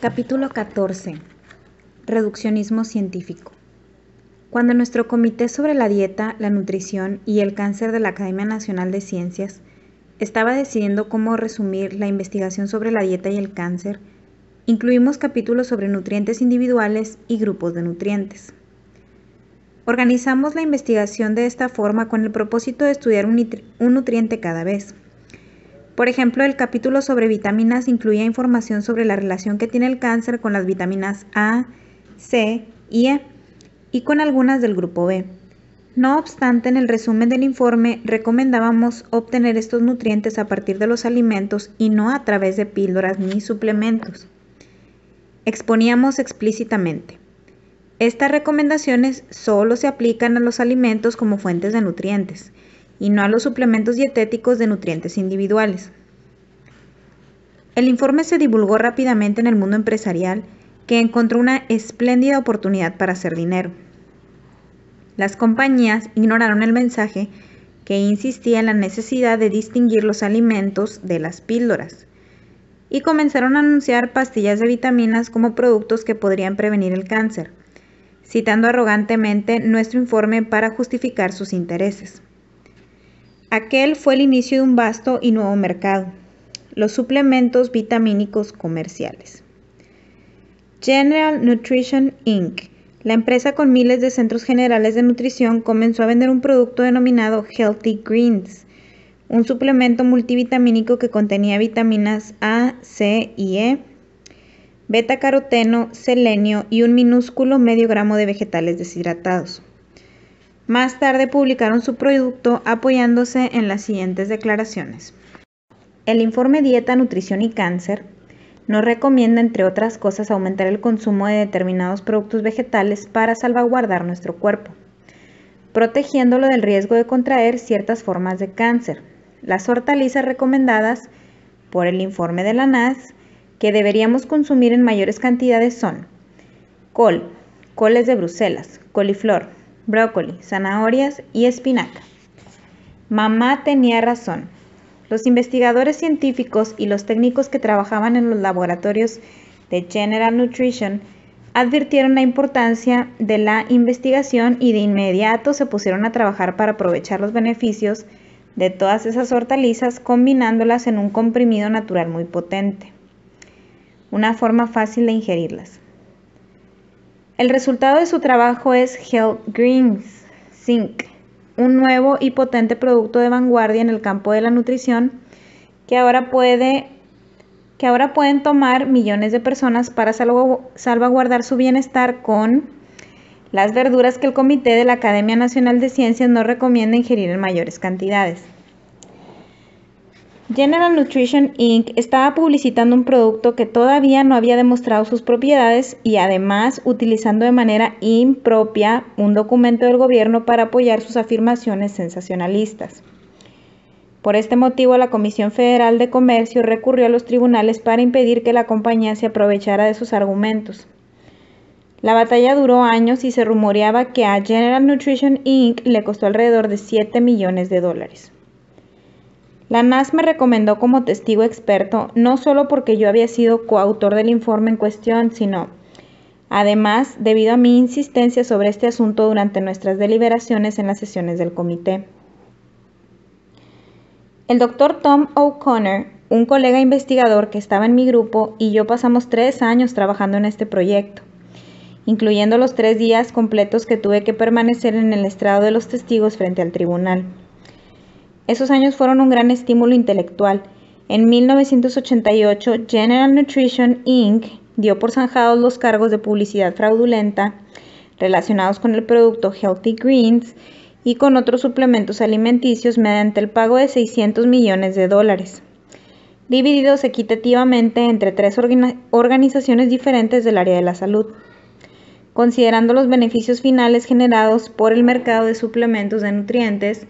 Capítulo 14. Reduccionismo científico. Cuando nuestro Comité sobre la Dieta, la Nutrición y el Cáncer de la Academia Nacional de Ciencias estaba decidiendo cómo resumir la investigación sobre la dieta y el cáncer, incluimos capítulos sobre nutrientes individuales y grupos de nutrientes. Organizamos la investigación de esta forma con el propósito de estudiar un, un nutriente cada vez. Por ejemplo, el capítulo sobre vitaminas incluía información sobre la relación que tiene el cáncer con las vitaminas A, C y E, y con algunas del grupo B. No obstante, en el resumen del informe recomendábamos obtener estos nutrientes a partir de los alimentos y no a través de píldoras ni suplementos. Exponíamos explícitamente. Estas recomendaciones solo se aplican a los alimentos como fuentes de nutrientes y no a los suplementos dietéticos de nutrientes individuales. El informe se divulgó rápidamente en el mundo empresarial, que encontró una espléndida oportunidad para hacer dinero. Las compañías ignoraron el mensaje que insistía en la necesidad de distinguir los alimentos de las píldoras y comenzaron a anunciar pastillas de vitaminas como productos que podrían prevenir el cáncer, citando arrogantemente nuestro informe para justificar sus intereses. Aquel fue el inicio de un vasto y nuevo mercado, los suplementos vitamínicos comerciales. General Nutrition Inc. La empresa con miles de centros generales de nutrición comenzó a vender un producto denominado Healthy Greens, un suplemento multivitamínico que contenía vitaminas A, C y E, beta caroteno, selenio y un minúsculo medio gramo de vegetales deshidratados. Más tarde publicaron su producto apoyándose en las siguientes declaraciones. El informe Dieta, Nutrición y Cáncer nos recomienda, entre otras cosas, aumentar el consumo de determinados productos vegetales para salvaguardar nuestro cuerpo, protegiéndolo del riesgo de contraer ciertas formas de cáncer. Las hortalizas recomendadas por el informe de la NAS que deberíamos consumir en mayores cantidades son col, coles de Bruselas, coliflor, brócoli, zanahorias y espinaca. Mamá tenía razón. Los investigadores científicos y los técnicos que trabajaban en los laboratorios de General Nutrition advirtieron la importancia de la investigación y de inmediato se pusieron a trabajar para aprovechar los beneficios de todas esas hortalizas combinándolas en un comprimido natural muy potente. Una forma fácil de ingerirlas. El resultado de su trabajo es Health Greens Zinc, un nuevo y potente producto de vanguardia en el campo de la nutrición que ahora puede que ahora pueden tomar millones de personas para salvaguardar su bienestar con las verduras que el Comité de la Academia Nacional de Ciencias no recomienda ingerir en mayores cantidades. General Nutrition Inc. estaba publicitando un producto que todavía no había demostrado sus propiedades y además utilizando de manera impropia un documento del gobierno para apoyar sus afirmaciones sensacionalistas. Por este motivo, la Comisión Federal de Comercio recurrió a los tribunales para impedir que la compañía se aprovechara de sus argumentos. La batalla duró años y se rumoreaba que a General Nutrition Inc. le costó alrededor de 7 millones de dólares. La NAS me recomendó como testigo experto, no solo porque yo había sido coautor del informe en cuestión, sino además debido a mi insistencia sobre este asunto durante nuestras deliberaciones en las sesiones del comité. El doctor Tom O'Connor, un colega investigador que estaba en mi grupo, y yo pasamos tres años trabajando en este proyecto, incluyendo los tres días completos que tuve que permanecer en el estrado de los testigos frente al tribunal. Esos años fueron un gran estímulo intelectual. En 1988, General Nutrition Inc. dio por zanjados los cargos de publicidad fraudulenta relacionados con el producto Healthy Greens y con otros suplementos alimenticios mediante el pago de 600 millones de dólares, divididos equitativamente entre tres organizaciones diferentes del área de la salud, considerando los beneficios finales generados por el mercado de suplementos de nutrientes,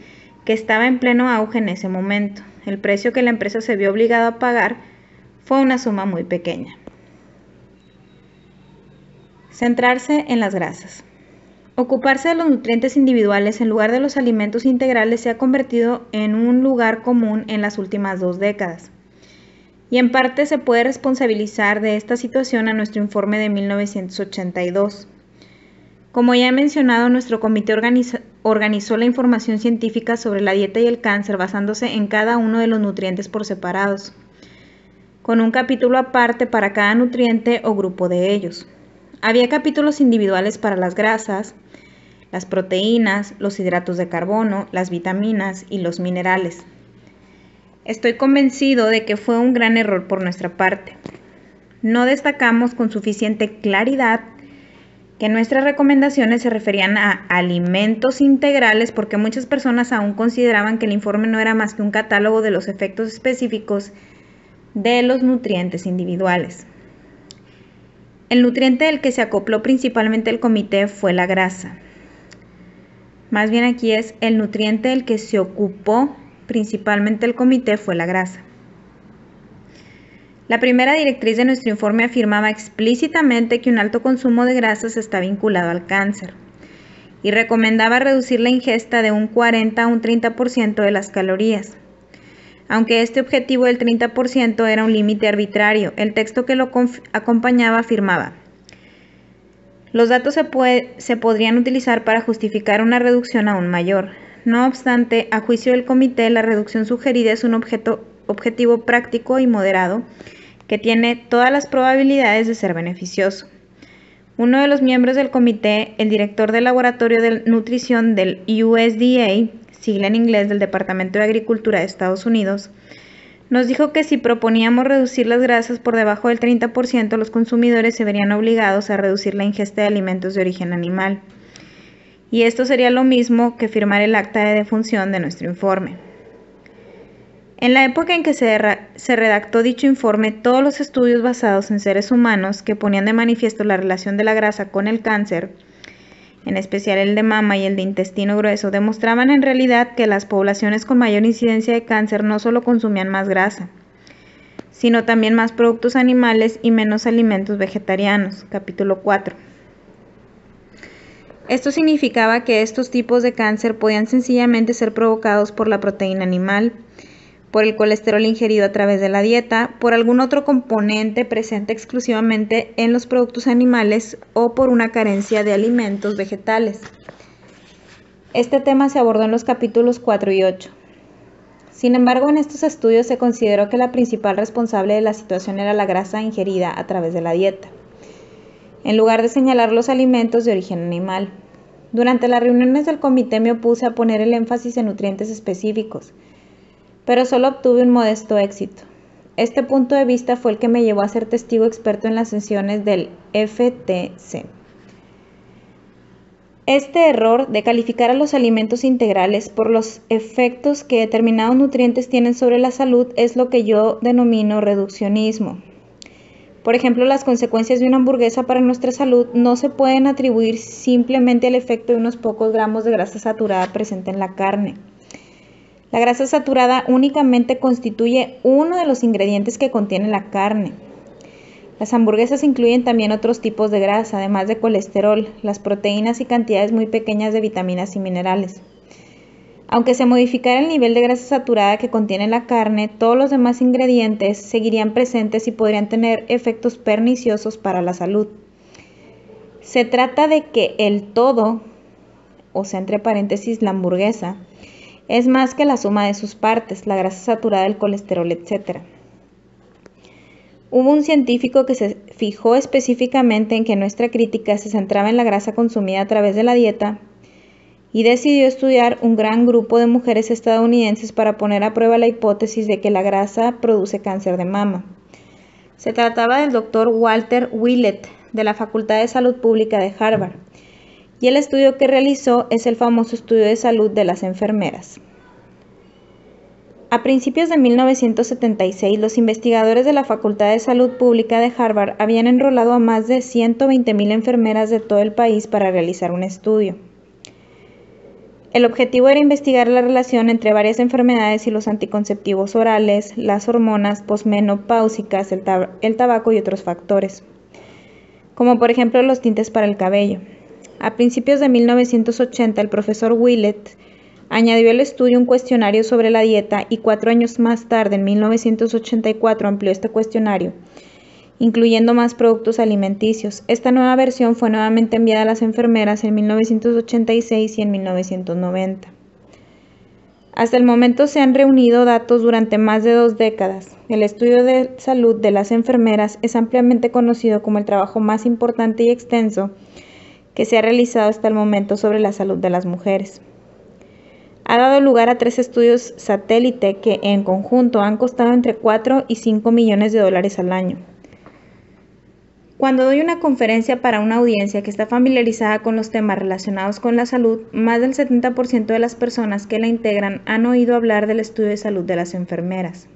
estaba en pleno auge en ese momento. El precio que la empresa se vio obligada a pagar fue una suma muy pequeña. Centrarse en las grasas. Ocuparse de los nutrientes individuales en lugar de los alimentos integrales se ha convertido en un lugar común en las últimas dos décadas. Y en parte se puede responsabilizar de esta situación a nuestro informe de 1982. Como ya he mencionado, nuestro comité organizó, la información científica sobre la dieta y el cáncer basándose en cada uno de los nutrientes por separados, con un capítulo aparte para cada nutriente o grupo de ellos. Había capítulos individuales para las grasas, las proteínas, los hidratos de carbono, las vitaminas y los minerales. Estoy convencido de que fue un gran error por nuestra parte. No destacamos con suficiente claridad que nuestras recomendaciones se referían a alimentos integrales porque muchas personas aún consideraban que el informe no era más que un catálogo de los efectos específicos de los nutrientes individuales. El nutriente del que se acopló principalmente el comité fue la grasa. Más bien aquí es el nutriente del que se ocupó principalmente el comité fue la grasa. La primera directriz de nuestro informe afirmaba explícitamente que un alto consumo de grasas está vinculado al cáncer y recomendaba reducir la ingesta de un 40 a un 30% de las calorías. Aunque este objetivo del 30% era un límite arbitrario, el texto que lo acompañaba afirmaba, los datos se, podrían utilizar para justificar una reducción aún mayor. No obstante, a juicio del comité, la reducción sugerida es un objetivo práctico y moderado que tiene todas las probabilidades de ser beneficioso. Uno de los miembros del comité, el director del Laboratorio de Nutrición del USDA, sigla en inglés del Departamento de Agricultura de Estados Unidos, nos dijo que si proponíamos reducir las grasas por debajo del 30%, los consumidores se verían obligados a reducir la ingesta de alimentos de origen animal. Y esto sería lo mismo que firmar el acta de defunción de nuestro informe. En la época en que se, se, redactó dicho informe, todos los estudios basados en seres humanos que ponían de manifiesto la relación de la grasa con el cáncer, en especial el de mama y el de intestino grueso, demostraban en realidad que las poblaciones con mayor incidencia de cáncer no solo consumían más grasa, sino también más productos animales y menos alimentos vegetarianos. Capítulo 4. Esto significaba que estos tipos de cáncer podían sencillamente ser provocados por la proteína animal, por el colesterol ingerido a través de la dieta, por algún otro componente presente exclusivamente en los productos animales o por una carencia de alimentos vegetales. Este tema se abordó en los capítulos 4 y 8. Sin embargo, en estos estudios se consideró que la principal responsable de la situación era la grasa ingerida a través de la dieta, en lugar de señalar los alimentos de origen animal. Durante las reuniones del comité me opuse a poner el énfasis en nutrientes específicos, pero solo obtuve un modesto éxito. Este punto de vista fue el que me llevó a ser testigo experto en las sesiones del FTC. Este error de calificar a los alimentos integrales por los efectos que determinados nutrientes tienen sobre la salud es lo que yo denomino reduccionismo. Por ejemplo, las consecuencias de una hamburguesa para nuestra salud no se pueden atribuir simplemente al efecto de unos pocos gramos de grasa saturada presente en la carne. La grasa saturada únicamente constituye uno de los ingredientes que contiene la carne. Las hamburguesas incluyen también otros tipos de grasa, además de colesterol, las proteínas y cantidades muy pequeñas de vitaminas y minerales. Aunque se modificara el nivel de grasa saturada que contiene la carne, todos los demás ingredientes seguirían presentes y podrían tener efectos perniciosos para la salud. Se trata de que el todo, o sea, entre paréntesis, la hamburguesa, es más que la suma de sus partes, la grasa saturada, el colesterol, etc. Hubo un científico que se fijó específicamente en que nuestra crítica se centraba en la grasa consumida a través de la dieta y decidió estudiar un gran grupo de mujeres estadounidenses para poner a prueba la hipótesis de que la grasa produce cáncer de mama. Se trataba del doctor Walter Willett de la Facultad de Salud Pública de Harvard y el estudio que realizó es el famoso estudio de salud de las enfermeras. A principios de 1976, los investigadores de la Facultad de Salud Pública de Harvard habían enrolado a más de 120.000 enfermeras de todo el país para realizar un estudio. El objetivo era investigar la relación entre varias enfermedades y los anticonceptivos orales, las hormonas posmenopáusicas, el, el tabaco y otros factores, como por ejemplo los tintes para el cabello. A principios de 1980, el profesor Willett añadió al estudio un cuestionario sobre la dieta y cuatro años más tarde, en 1984, amplió este cuestionario, incluyendo más productos alimenticios. Esta nueva versión fue nuevamente enviada a las enfermeras en 1986 y en 1990. Hasta el momento se han reunido datos durante más de dos décadas. El estudio de salud de las enfermeras es ampliamente conocido como el trabajo más importante y extenso que se ha realizado hasta el momento sobre la salud de las mujeres. Ha dado lugar a tres estudios satélite que en conjunto han costado entre 4 y 5 millones de dólares al año. Cuando doy una conferencia para una audiencia que está familiarizada con los temas relacionados con la salud, más del 70% de las personas que la integran han oído hablar del estudio de salud de las enfermeras.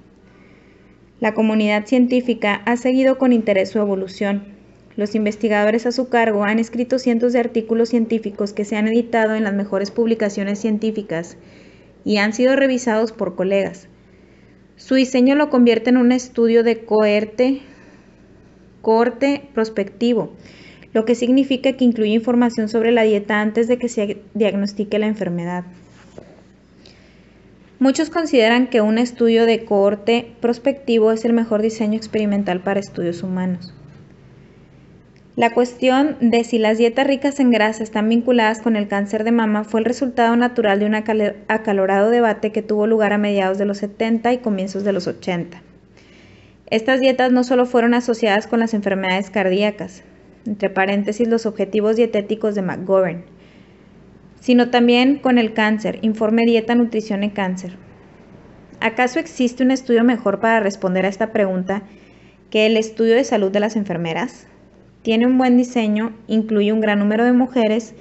La comunidad científica ha seguido con interés su evolución, los investigadores a su cargo han escrito cientos de artículos científicos que se han editado en las mejores publicaciones científicas y han sido revisados por colegas. Su diseño lo convierte en un estudio de cohorte corte prospectivo, lo que significa que incluye información sobre la dieta antes de que se diagnostique la enfermedad. Muchos consideran que un estudio de cohorte prospectivo es el mejor diseño experimental para estudios humanos. La cuestión de si las dietas ricas en grasa están vinculadas con el cáncer de mama fue el resultado natural de un acalorado debate que tuvo lugar a mediados de los 70 y comienzos de los 80. Estas dietas no solo fueron asociadas con las enfermedades cardíacas, entre paréntesis los objetivos dietéticos de McGovern, sino también con el cáncer, informe Dieta, Nutrición y Cáncer. ¿Acaso existe un estudio mejor para responder a esta pregunta que el estudio de salud de las enfermeras? tiene un buen diseño, incluye un gran número de mujeres,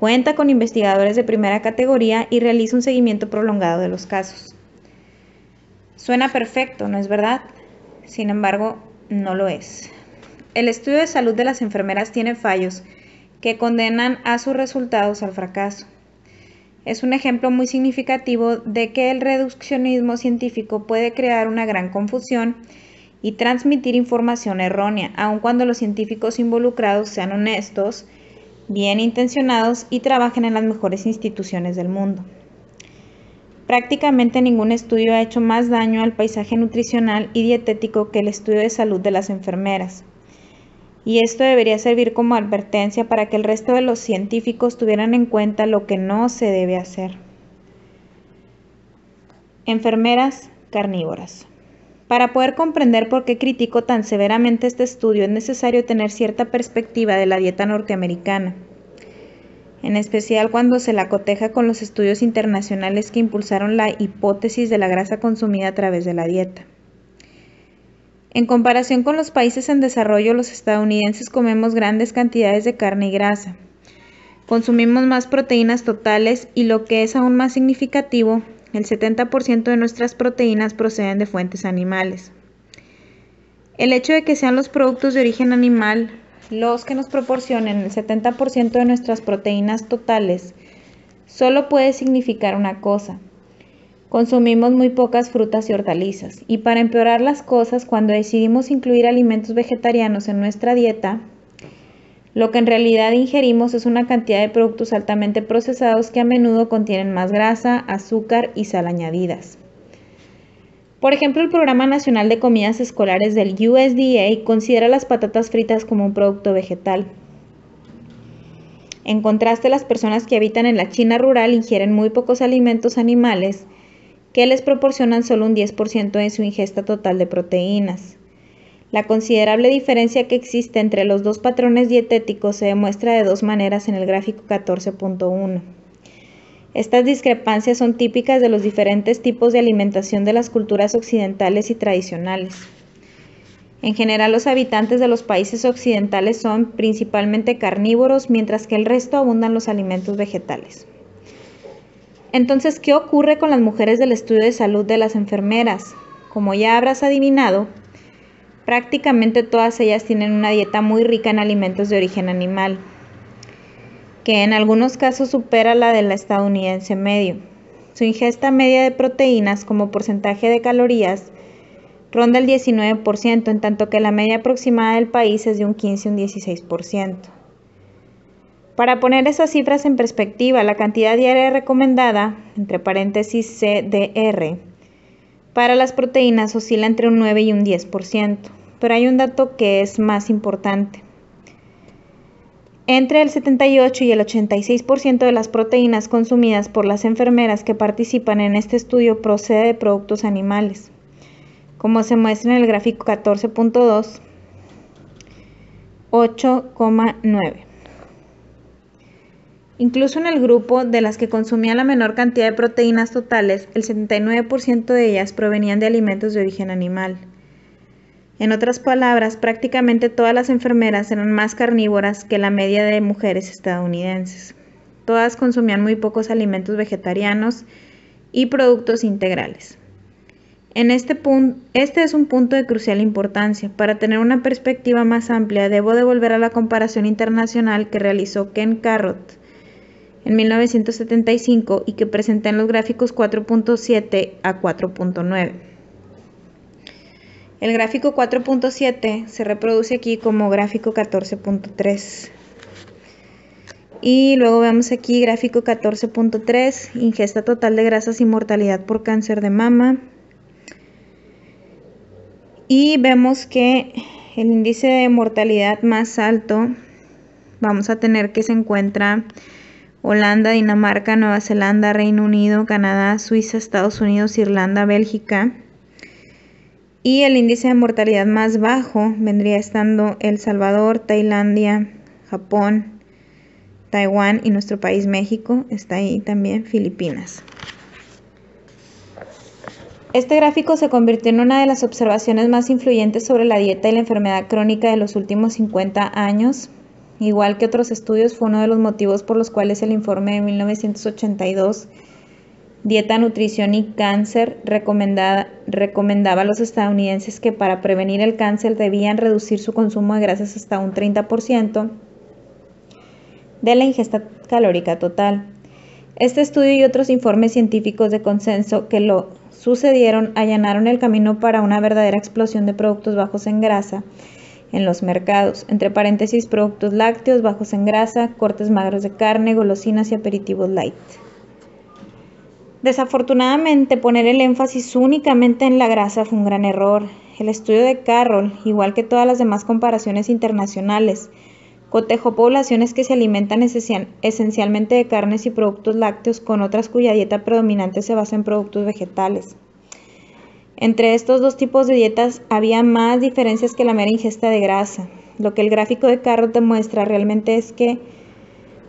cuenta con investigadores de primera categoría y realiza un seguimiento prolongado de los casos. Suena perfecto, ¿no es verdad? Sin embargo, no lo es. El estudio de salud de las enfermeras tiene fallos que condenan a sus resultados al fracaso. Es un ejemplo muy significativo de que el reduccionismo científico puede crear una gran confusión y transmitir información errónea, aun cuando los científicos involucrados sean honestos, bien intencionados y trabajen en las mejores instituciones del mundo. Prácticamente ningún estudio ha hecho más daño al paisaje nutricional y dietético que el estudio de salud de las enfermeras. Y esto debería servir como advertencia para que el resto de los científicos tuvieran en cuenta lo que no se debe hacer. Enfermeras carnívoras. Para poder comprender por qué critico tan severamente este estudio es necesario tener cierta perspectiva de la dieta norteamericana, en especial cuando se la coteja con los estudios internacionales que impulsaron la hipótesis de la grasa consumida a través de la dieta. En comparación con los países en desarrollo, los estadounidenses comemos grandes cantidades de carne y grasa. Consumimos más proteínas totales y lo que es aún más significativo, el 70% de nuestras proteínas proceden de fuentes animales. El hecho de que sean los productos de origen animal los que nos proporcionen el 70% de nuestras proteínas totales solo puede significar una cosa. Consumimos muy pocas frutas y hortalizas y para empeorar las cosas cuando decidimos incluir alimentos vegetarianos en nuestra dieta, lo que en realidad ingerimos es una cantidad de productos altamente procesados que a menudo contienen más grasa, azúcar y sal añadidas. Por ejemplo, el Programa Nacional de Comidas Escolares del USDA considera las patatas fritas como un producto vegetal. En contraste, las personas que habitan en la China rural ingieren muy pocos alimentos animales que les proporcionan solo un 10% de su ingesta total de proteínas. La considerable diferencia que existe entre los dos patrones dietéticos se demuestra de dos maneras en el gráfico 14.1. Estas discrepancias son típicas de los diferentes tipos de alimentación de las culturas occidentales y tradicionales. En general, los habitantes de los países occidentales son principalmente carnívoros, mientras que el resto abundan los alimentos vegetales. Entonces, ¿qué ocurre con las mujeres del estudio de salud de las enfermeras? Como ya habrás adivinado, Prácticamente todas ellas tienen una dieta muy rica en alimentos de origen animal, que en algunos casos supera la del estadounidense medio. Su ingesta media de proteínas como porcentaje de calorías ronda el 19%, en tanto que la media aproximada del país es de un 15 un 16%. Para poner esas cifras en perspectiva, la cantidad diaria recomendada, entre paréntesis CDR, para las proteínas oscila entre un 9 y un 10%, pero hay un dato que es más importante. Entre el 78 y el 86% de las proteínas consumidas por las enfermeras que participan en este estudio procede de productos animales. Como se muestra en el gráfico 14.2, 8,9. Incluso en el grupo de las que consumían la menor cantidad de proteínas totales, el 79% de ellas provenían de alimentos de origen animal. En otras palabras, prácticamente todas las enfermeras eran más carnívoras que la media de mujeres estadounidenses. Todas consumían muy pocos alimentos vegetarianos y productos integrales. En este, este es un punto de crucial importancia. Para tener una perspectiva más amplia, debo devolver a la comparación internacional que realizó Ken Carrot en 1975 y que presenta en los gráficos 4.7 a 4.9. El gráfico 4.7 se reproduce aquí como gráfico 14.3. Y luego vemos aquí gráfico 14.3, ingesta total de grasas y mortalidad por cáncer de mama. Y vemos que el índice de mortalidad más alto vamos a tener que se encuentra Holanda, Dinamarca, Nueva Zelanda, Reino Unido, Canadá, Suiza, Estados Unidos, Irlanda, Bélgica. Y el índice de mortalidad más bajo vendría estando El Salvador, Tailandia, Japón, Taiwán y nuestro país México. Está ahí también Filipinas. Este gráfico se convirtió en una de las observaciones más influyentes sobre la dieta y la enfermedad crónica de los últimos 50 años, Igual que otros estudios, fue uno de los motivos por los cuales el informe de 1982 Dieta, Nutrición y Cáncer recomendaba, a los estadounidenses que para prevenir el cáncer debían reducir su consumo de grasas hasta un 30% de la ingesta calórica total. Este estudio y otros informes científicos de consenso que lo sucedieron allanaron el camino para una verdadera explosión de productos bajos en grasa en los mercados, entre paréntesis productos lácteos, bajos en grasa, cortes magros de carne, golosinas y aperitivos light. Desafortunadamente, poner el énfasis únicamente en la grasa fue un gran error. El estudio de Carroll, igual que todas las demás comparaciones internacionales, cotejó poblaciones que se alimentan esencialmente de carnes y productos lácteos con otras cuya dieta predominante se basa en productos vegetales. Entre estos dos tipos de dietas había más diferencias que la mera ingesta de grasa. Lo que el gráfico de Carrot demuestra realmente es que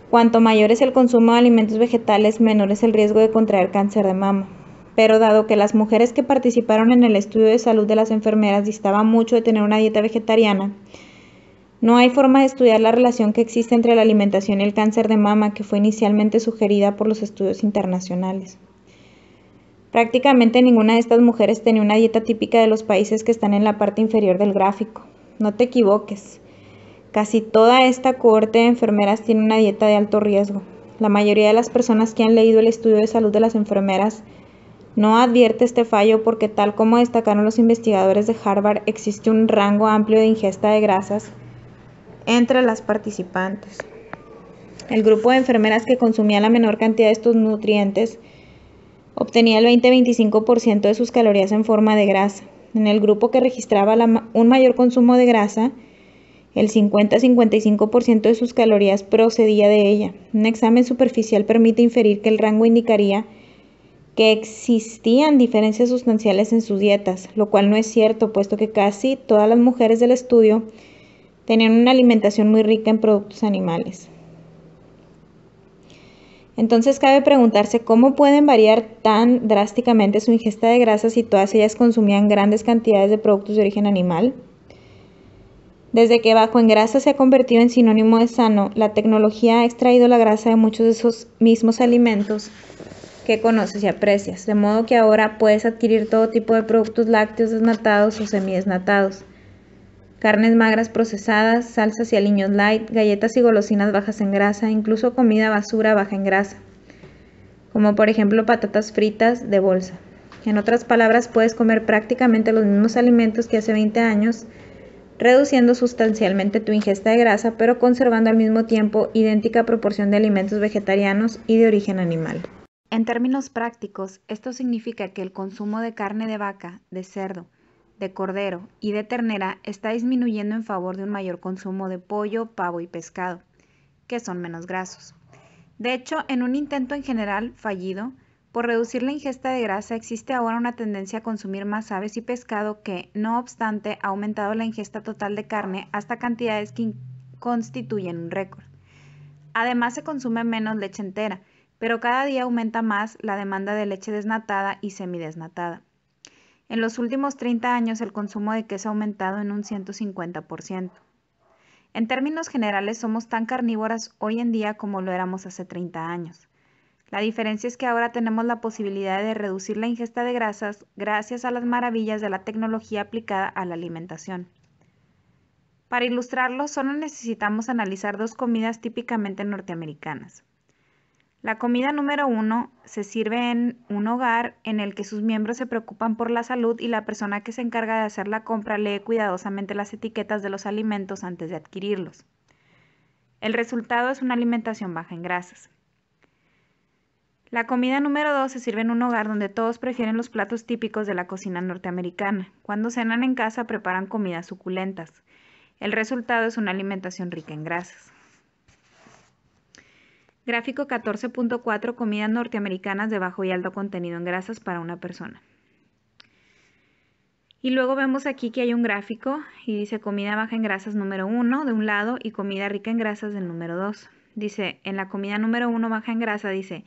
cuanto mayor es el consumo de alimentos vegetales, menor es el riesgo de contraer cáncer de mama. Pero dado que las mujeres que participaron en el estudio de salud de las enfermeras distaban mucho de tener una dieta vegetariana, no hay forma de estudiar la relación que existe entre la alimentación y el cáncer de mama que fue inicialmente sugerida por los estudios internacionales. Prácticamente ninguna de estas mujeres tenía una dieta típica de los países que están en la parte inferior del gráfico. No te equivoques. Casi toda esta cohorte de enfermeras tiene una dieta de alto riesgo. La mayoría de las personas que han leído el estudio de salud de las enfermeras no advierte este fallo porque tal como destacaron los investigadores de Harvard, existe un rango amplio de ingesta de grasas entre las participantes. El grupo de enfermeras que consumía la menor cantidad de estos nutrientes obtenía el 20-25% de sus calorías en forma de grasa. En el grupo que registraba un mayor consumo de grasa, el 50-55% de sus calorías procedía de ella. Un examen superficial permite inferir que el rango indicaría que existían diferencias sustanciales en sus dietas, lo cual no es cierto, puesto que casi todas las mujeres del estudio tenían una alimentación muy rica en productos animales. Entonces cabe preguntarse cómo pueden variar tan drásticamente su ingesta de grasas si todas ellas consumían grandes cantidades de productos de origen animal. Desde que bajo en grasa se ha convertido en sinónimo de sano, la tecnología ha extraído la grasa de muchos de esos mismos alimentos que conoces y aprecias, de modo que ahora puedes adquirir todo tipo de productos lácteos desnatados o semidesnatados carnes magras procesadas, salsas y aliños light, galletas y golosinas bajas en grasa, incluso comida basura baja en grasa, como por ejemplo patatas fritas de bolsa. En otras palabras, puedes comer prácticamente los mismos alimentos que hace 20 años, reduciendo sustancialmente tu ingesta de grasa, pero conservando al mismo tiempo idéntica proporción de alimentos vegetarianos y de origen animal. En términos prácticos, esto significa que el consumo de carne de vaca, de cerdo, de cordero y de ternera está disminuyendo en favor de un mayor consumo de pollo, pavo y pescado, que son menos grasos. De hecho, en un intento en general fallido por reducir la ingesta de grasa, existe ahora una tendencia a consumir más aves y pescado que, no obstante, ha aumentado la ingesta total de carne hasta cantidades que constituyen un récord. Además, se consume menos leche entera, pero cada día aumenta más la demanda de leche desnatada y semidesnatada. En los últimos 30 años el consumo de queso ha aumentado en un 150%. En términos generales somos tan carnívoras hoy en día como lo éramos hace 30 años. La diferencia es que ahora tenemos la posibilidad de reducir la ingesta de grasas gracias a las maravillas de la tecnología aplicada a la alimentación. Para ilustrarlo, solo necesitamos analizar dos comidas típicamente norteamericanas, la comida número uno se sirve en un hogar en el que sus miembros se preocupan por la salud y la persona que se encarga de hacer la compra lee cuidadosamente las etiquetas de los alimentos antes de adquirirlos. El resultado es una alimentación baja en grasas. La comida número dos se sirve en un hogar donde todos prefieren los platos típicos de la cocina norteamericana. Cuando cenan en casa preparan comidas suculentas. El resultado es una alimentación rica en grasas. Gráfico 14.4, comidas norteamericanas de bajo y alto contenido en grasas para una persona. Y luego vemos aquí que hay un gráfico y dice comida baja en grasas número 1 de un lado y comida rica en grasas del número 2. Dice, en la comida número 1 baja en grasa, dice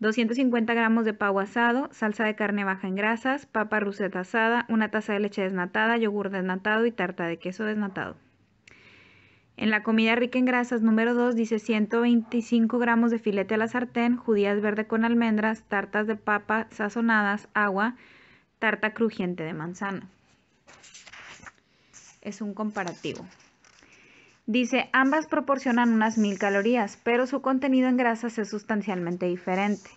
250 gramos de pavo asado, salsa de carne baja en grasas, papa ruseta asada, una taza de leche desnatada, yogur desnatado y tarta de queso desnatado. En la comida rica en grasas número 2 dice 125 gramos de filete a la sartén, judías verde con almendras, tartas de papa sazonadas, agua, tarta crujiente de manzana. Es un comparativo. Dice, ambas proporcionan unas 1000 calorías, pero su contenido en grasas es sustancialmente diferente.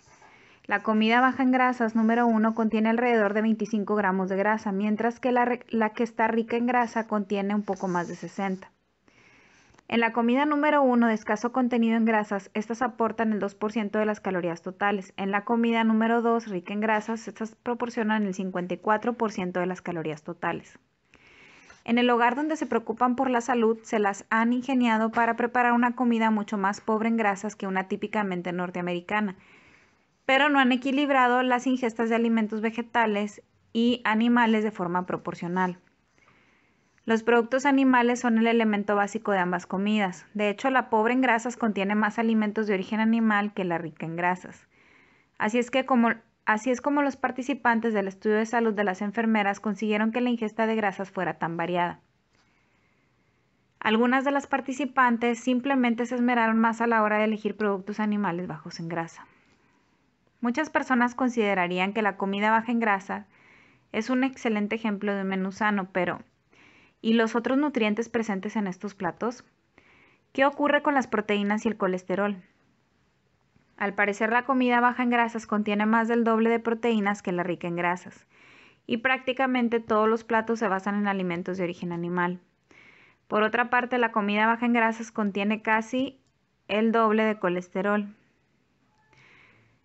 La comida baja en grasas número 1 contiene alrededor de 25 gramos de grasa, mientras que la, la que está rica en grasa contiene un poco más de 60. En la comida número 1 de escaso contenido en grasas, estas aportan el 2% de las calorías totales. En la comida número 2 rica en grasas, estas proporcionan el 54% de las calorías totales. En el hogar donde se preocupan por la salud, se las han ingeniado para preparar una comida mucho más pobre en grasas que una típicamente norteamericana, pero no han equilibrado las ingestas de alimentos vegetales y animales de forma proporcional. Los productos animales son el elemento básico de ambas comidas. De hecho, la pobre en grasas contiene más alimentos de origen animal que la rica en grasas. Así es que como Así es como los participantes del estudio de salud de las enfermeras consiguieron que la ingesta de grasas fuera tan variada. Algunas de las participantes simplemente se esmeraron más a la hora de elegir productos animales bajos en grasa. Muchas personas considerarían que la comida baja en grasa es un excelente ejemplo de un menú sano, pero y los otros nutrientes presentes en estos platos? ¿Qué ocurre con las proteínas y el colesterol? Al parecer la comida baja en grasas contiene más del doble de proteínas que la rica en grasas, y prácticamente todos los platos se basan en alimentos de origen animal. Por otra parte, la comida baja en grasas contiene casi el doble de colesterol.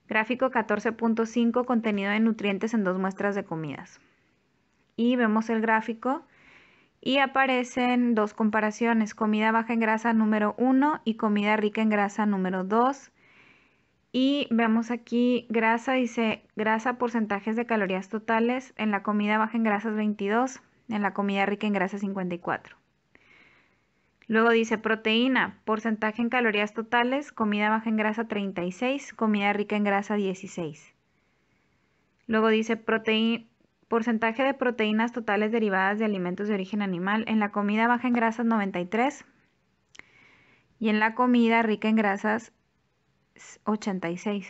Gráfico 14.5, contenido de nutrientes en dos muestras de comidas. Y vemos el gráfico y aparecen dos comparaciones, comida baja en grasa número 1 y comida rica en grasa número 2. Y vemos aquí grasa, dice grasa porcentajes de calorías totales, en la comida baja en grasas 22, en la comida rica en grasa 54. Luego dice proteína, porcentaje en calorías totales, comida baja en grasa 36, comida rica en grasa 16. Luego dice proteína Porcentaje de proteínas totales derivadas de alimentos de origen animal. En la comida baja en grasas 93 y en la comida rica en grasas 86.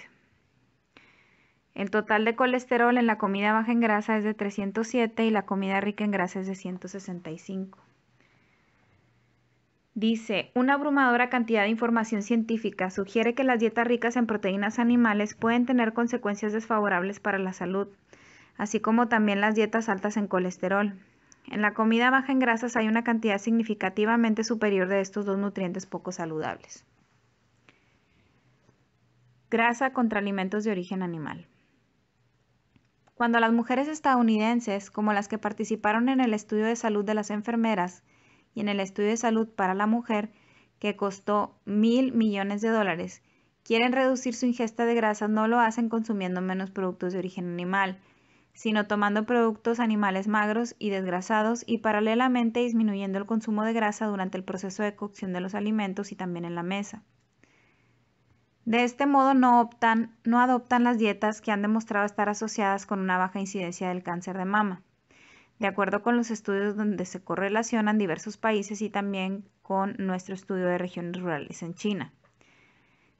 El total de colesterol en la comida baja en grasa es de 307 y la comida rica en grasa es de 165. Dice, una abrumadora cantidad de información científica sugiere que las dietas ricas en proteínas animales pueden tener consecuencias desfavorables para la salud así como también las dietas altas en colesterol. En la comida baja en grasas hay una cantidad significativamente superior de estos dos nutrientes poco saludables. Grasa contra alimentos de origen animal. Cuando las mujeres estadounidenses, como las que participaron en el estudio de salud de las enfermeras y en el estudio de salud para la mujer, que costó mil millones de dólares, quieren reducir su ingesta de grasas, no lo hacen consumiendo menos productos de origen animal, sino tomando productos animales magros y desgrasados y paralelamente disminuyendo el consumo de grasa durante el proceso de cocción de los alimentos y también en la mesa. De este modo no, optan, no adoptan las dietas que han demostrado estar asociadas con una baja incidencia del cáncer de mama, de acuerdo con los estudios donde se correlacionan diversos países y también con nuestro estudio de regiones rurales en China.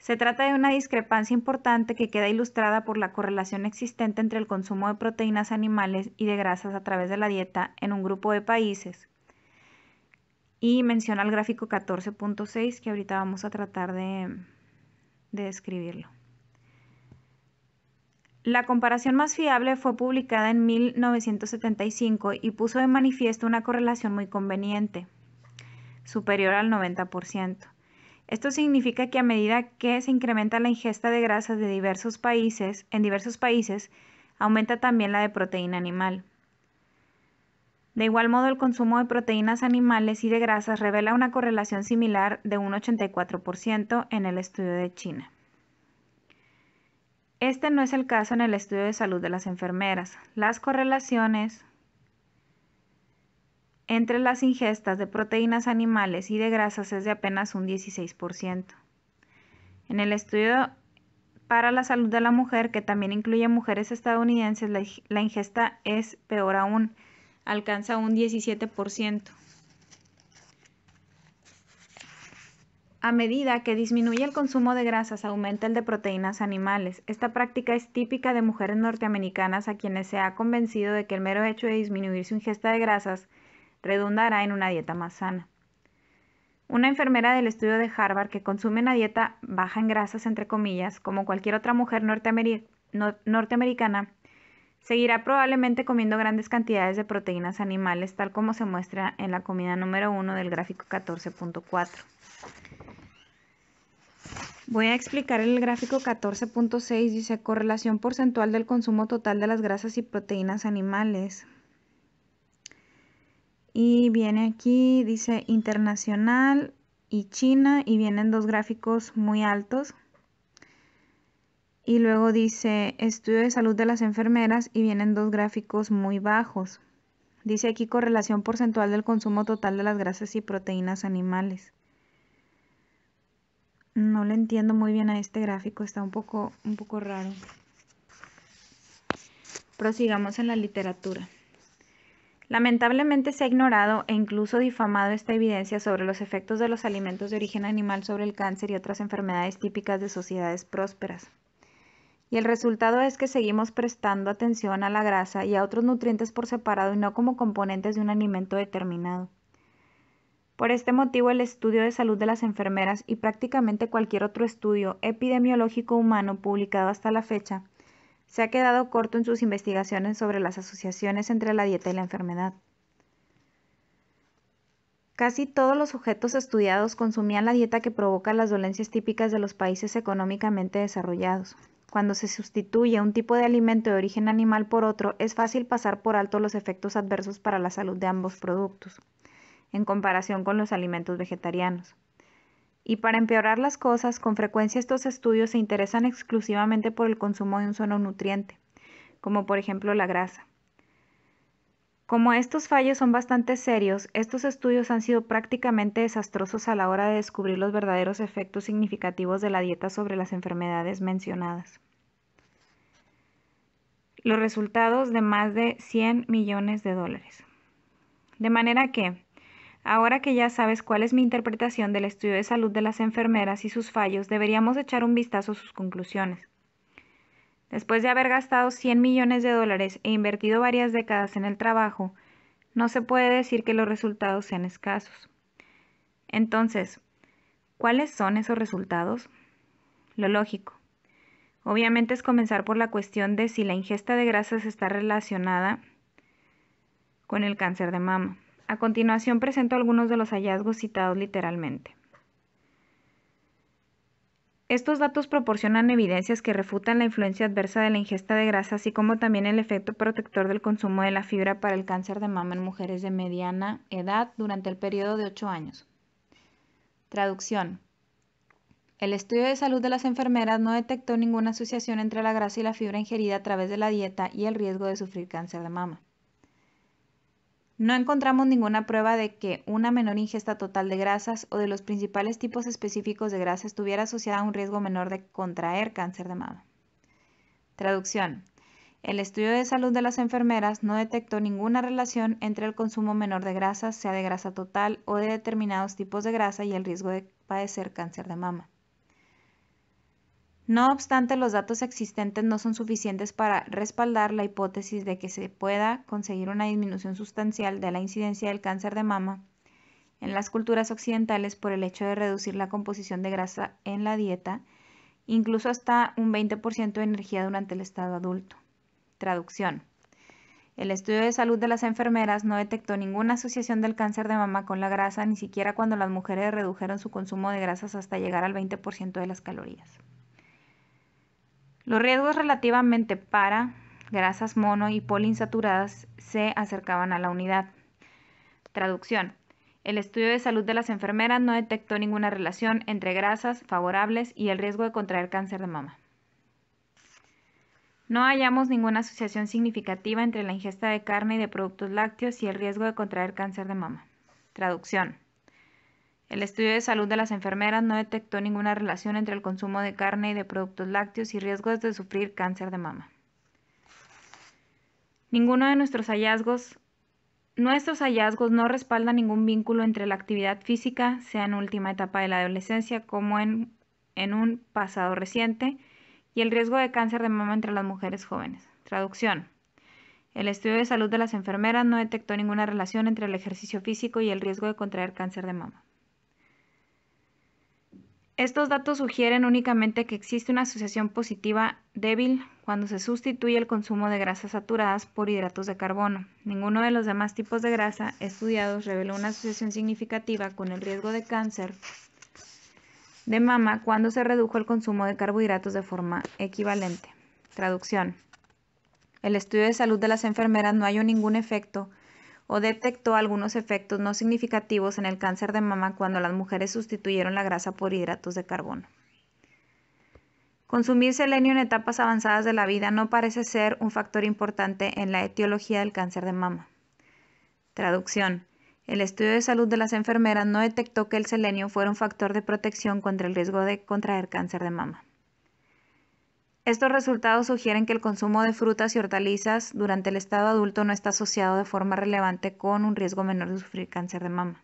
Se trata de una discrepancia importante que queda ilustrada por la correlación existente entre el consumo de proteínas animales y de grasas a través de la dieta en un grupo de países. Y menciona el gráfico 14.6 que ahorita vamos a tratar de, describirlo. La comparación más fiable fue publicada en 1975 y puso de manifiesto una correlación muy conveniente, superior al 90%. Esto significa que a medida que se incrementa la ingesta de grasas de diversos países, en diversos países, aumenta también la de proteína animal. De igual modo, el consumo de proteínas animales y de grasas revela una correlación similar de un 84% en el estudio de China. Este no es el caso en el estudio de salud de las enfermeras. Las correlaciones entre las ingestas de proteínas animales y de grasas es de apenas un 16%. En el estudio para la salud de la mujer, que también incluye mujeres estadounidenses, la ingesta es peor aún, alcanza un 17%. A medida que disminuye el consumo de grasas, aumenta el de proteínas animales. Esta práctica es típica de mujeres norteamericanas a quienes se ha convencido de que el mero hecho de disminuir su ingesta de grasas redundará en una dieta más sana. Una enfermera del estudio de Harvard que consume una dieta baja en grasas, entre comillas, como cualquier otra mujer norteamericana, seguirá probablemente comiendo grandes cantidades de proteínas animales, tal como se muestra en la comida número 1 del gráfico 14.4. Voy a explicar el gráfico 14.6, dice correlación porcentual del consumo total de las grasas y proteínas animales. Y viene aquí, dice internacional y China y vienen dos gráficos muy altos. Y luego dice estudio de salud de las enfermeras y vienen dos gráficos muy bajos. Dice aquí correlación porcentual del consumo total de las grasas y proteínas animales. No le entiendo muy bien a este gráfico, está un poco, un poco raro. Prosigamos en la literatura. Lamentablemente se ha ignorado e incluso difamado esta evidencia sobre los efectos de los alimentos de origen animal sobre el cáncer y otras enfermedades típicas de sociedades prósperas. Y el resultado es que seguimos prestando atención a la grasa y a otros nutrientes por separado y no como componentes de un alimento determinado. Por este motivo, el estudio de salud de las enfermeras y prácticamente cualquier otro estudio epidemiológico humano publicado hasta la fecha se ha quedado corto en sus investigaciones sobre las asociaciones entre la dieta y la enfermedad. Casi todos los sujetos estudiados consumían la dieta que provoca las dolencias típicas de los países económicamente desarrollados. Cuando se sustituye un tipo de alimento de origen animal por otro, es fácil pasar por alto los efectos adversos para la salud de ambos productos, en comparación con los alimentos vegetarianos. Y para empeorar las cosas, con frecuencia estos estudios se interesan exclusivamente por el consumo de un solo nutriente, como por ejemplo la grasa. Como estos fallos son bastante serios, estos estudios han sido prácticamente desastrosos a la hora de descubrir los verdaderos efectos significativos de la dieta sobre las enfermedades mencionadas. Los resultados de más de 100 millones de dólares. De manera que, Ahora que ya sabes cuál es mi interpretación del estudio de salud de las enfermeras y sus fallos, deberíamos echar un vistazo a sus conclusiones. Después de haber gastado 100 millones de dólares e invertido varias décadas en el trabajo, no se puede decir que los resultados sean escasos. Entonces, ¿cuáles son esos resultados? Lo lógico. Obviamente es comenzar por la cuestión de si la ingesta de grasas está relacionada con el cáncer de mama. A continuación presento algunos de los hallazgos citados literalmente. Estos datos proporcionan evidencias que refutan la influencia adversa de la ingesta de grasa, así como también el efecto protector del consumo de la fibra para el cáncer de mama en mujeres de mediana edad durante el periodo de 8 años. Traducción. El estudio de salud de las enfermeras no detectó ninguna asociación entre la grasa y la fibra ingerida a través de la dieta y el riesgo de sufrir cáncer de mama. No encontramos ninguna prueba de que una menor ingesta total de grasas o de los principales tipos específicos de grasa estuviera asociada a un riesgo menor de contraer cáncer de mama. Traducción. El estudio de salud de las enfermeras no detectó ninguna relación entre el consumo menor de grasas, sea de grasa total o de determinados tipos de grasa, y el riesgo de padecer cáncer de mama. No obstante, los datos existentes no son suficientes para respaldar la hipótesis de que se pueda conseguir una disminución sustancial de la incidencia del cáncer de mama en las culturas occidentales por el hecho de reducir la composición de grasa en la dieta, incluso hasta un 20% de energía durante el estado adulto. Traducción. El estudio de salud de las enfermeras no detectó ninguna asociación del cáncer de mama con la grasa, ni siquiera cuando las mujeres redujeron su consumo de grasas hasta llegar al 20% de las calorías. Los riesgos relativamente para grasas mono y poliinsaturadas se acercaban a la unidad. Traducción. El estudio de salud de las enfermeras no detectó ninguna relación entre grasas favorables y el riesgo de contraer cáncer de mama. No hallamos ninguna asociación significativa entre la ingesta de carne y de productos lácteos y el riesgo de contraer cáncer de mama. Traducción. El estudio de salud de las enfermeras no detectó ninguna relación entre el consumo de carne y de productos lácteos y riesgos de sufrir cáncer de mama. Ninguno de nuestros hallazgos, nuestros hallazgos no respaldan ningún vínculo entre la actividad física, sea en última etapa de la adolescencia como en, en un pasado reciente, y el riesgo de cáncer de mama entre las mujeres jóvenes. Traducción. El estudio de salud de las enfermeras no detectó ninguna relación entre el ejercicio físico y el riesgo de contraer cáncer de mama. Estos datos sugieren únicamente que existe una asociación positiva débil cuando se sustituye el consumo de grasas saturadas por hidratos de carbono. Ninguno de los demás tipos de grasa estudiados reveló una asociación significativa con el riesgo de cáncer de mama cuando se redujo el consumo de carbohidratos de forma equivalente. Traducción. El estudio de salud de las enfermeras no halló ningún efecto o detectó algunos efectos no significativos en el cáncer de mama cuando las mujeres sustituyeron la grasa por hidratos de carbono. Consumir selenio en etapas avanzadas de la vida no parece ser un factor importante en la etiología del cáncer de mama. Traducción. El estudio de salud de las enfermeras no detectó que el selenio fuera un factor de protección contra el riesgo de contraer cáncer de mama. Estos resultados sugieren que el consumo de frutas y hortalizas durante el estado adulto no está asociado de forma relevante con un riesgo menor de sufrir cáncer de mama.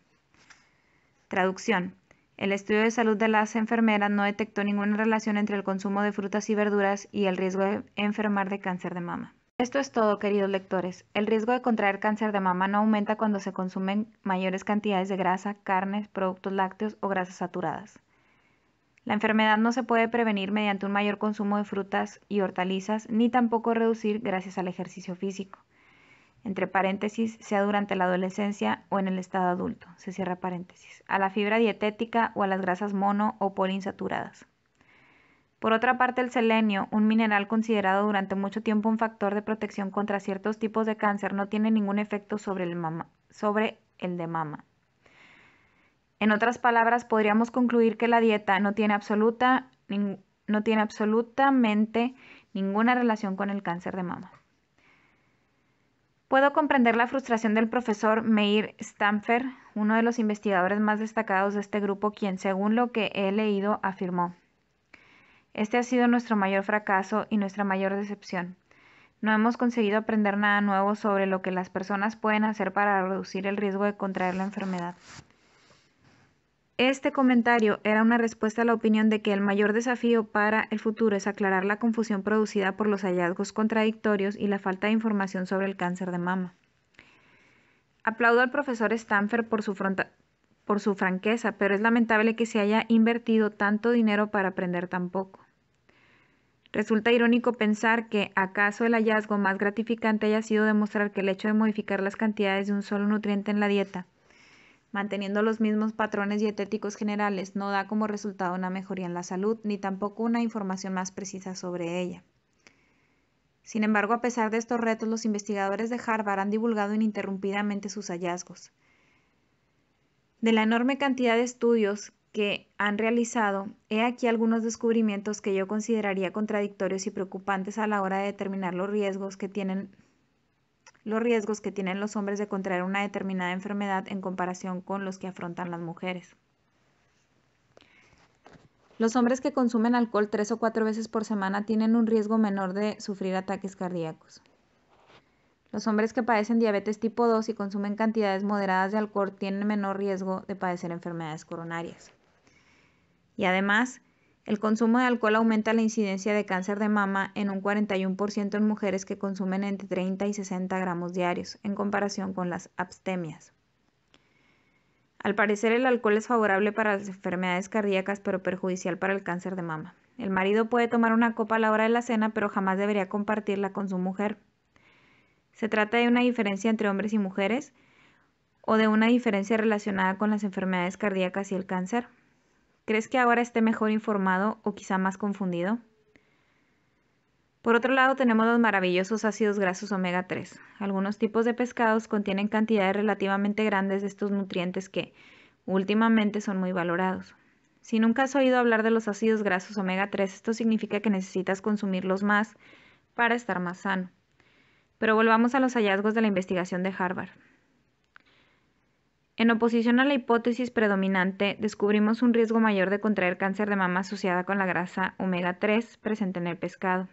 Traducción. El estudio de salud de las enfermeras no detectó ninguna relación entre el consumo de frutas y verduras y el riesgo de enfermar de cáncer de mama. Esto es todo, queridos lectores. El riesgo de contraer cáncer de mama no aumenta cuando se consumen mayores cantidades de grasa, carnes, productos lácteos o grasas saturadas. La enfermedad no se puede prevenir mediante un mayor consumo de frutas y hortalizas, ni tampoco reducir gracias al ejercicio físico. Entre paréntesis, sea durante la adolescencia o en el estado adulto, se cierra paréntesis, a la fibra dietética o a las grasas mono o poliinsaturadas. Por otra parte, el selenio, un mineral considerado durante mucho tiempo un factor de protección contra ciertos tipos de cáncer, no tiene ningún efecto sobre el, sobre el de mama. En otras palabras, podríamos concluir que la dieta no tiene, no tiene absolutamente ninguna relación con el cáncer de mama. Puedo comprender la frustración del profesor Meir Stamfer, uno de los investigadores más destacados de este grupo, quien, según lo que he leído, afirmó, Este ha sido nuestro mayor fracaso y nuestra mayor decepción. No hemos conseguido aprender nada nuevo sobre lo que las personas pueden hacer para reducir el riesgo de contraer la enfermedad. Este comentario era una respuesta a la opinión de que el mayor desafío para el futuro es aclarar la confusión producida por los hallazgos contradictorios y la falta de información sobre el cáncer de mama. Aplaudo al profesor Stanford por su, por su franqueza, pero es lamentable que se haya invertido tanto dinero para aprender tan poco. Resulta irónico pensar que acaso el hallazgo más gratificante haya sido demostrar que el hecho de modificar las cantidades de un solo nutriente en la dieta manteniendo los mismos patrones dietéticos generales no da como resultado una mejoría en la salud ni tampoco una información más precisa sobre ella. Sin embargo, a pesar de estos retos, los investigadores de Harvard han divulgado ininterrumpidamente sus hallazgos. De la enorme cantidad de estudios que han realizado, he aquí algunos descubrimientos que yo consideraría contradictorios y preocupantes a la hora de determinar los riesgos que tienen los riesgos que tienen los hombres de contraer una determinada enfermedad en comparación con los que afrontan las mujeres. Los hombres que consumen alcohol tres o cuatro veces por semana tienen un riesgo menor de sufrir ataques cardíacos. Los hombres que padecen diabetes tipo 2 y consumen cantidades moderadas de alcohol tienen menor riesgo de padecer enfermedades coronarias. Y además, el consumo de alcohol aumenta la incidencia de cáncer de mama en un 41% en mujeres que consumen entre 30 y 60 gramos diarios, en comparación con las abstemias. Al parecer, el alcohol es favorable para las enfermedades cardíacas, pero perjudicial para el cáncer de mama. El marido puede tomar una copa a la hora de la cena, pero jamás debería compartirla con su mujer. Se trata de una diferencia entre hombres y mujeres o de una diferencia relacionada con las enfermedades cardíacas y el cáncer. ¿Crees que ahora esté mejor informado o quizá más confundido? Por otro lado, tenemos los maravillosos ácidos grasos omega 3. Algunos tipos de pescados contienen cantidades relativamente grandes de estos nutrientes que últimamente son muy valorados. Si nunca has oído hablar de los ácidos grasos omega 3, esto significa que necesitas consumirlos más para estar más sano. Pero volvamos a los hallazgos de la investigación de Harvard. En oposición a la hipótesis predominante, descubrimos un riesgo mayor de contraer cáncer de mama asociada con la grasa omega 3 presente en el pescado.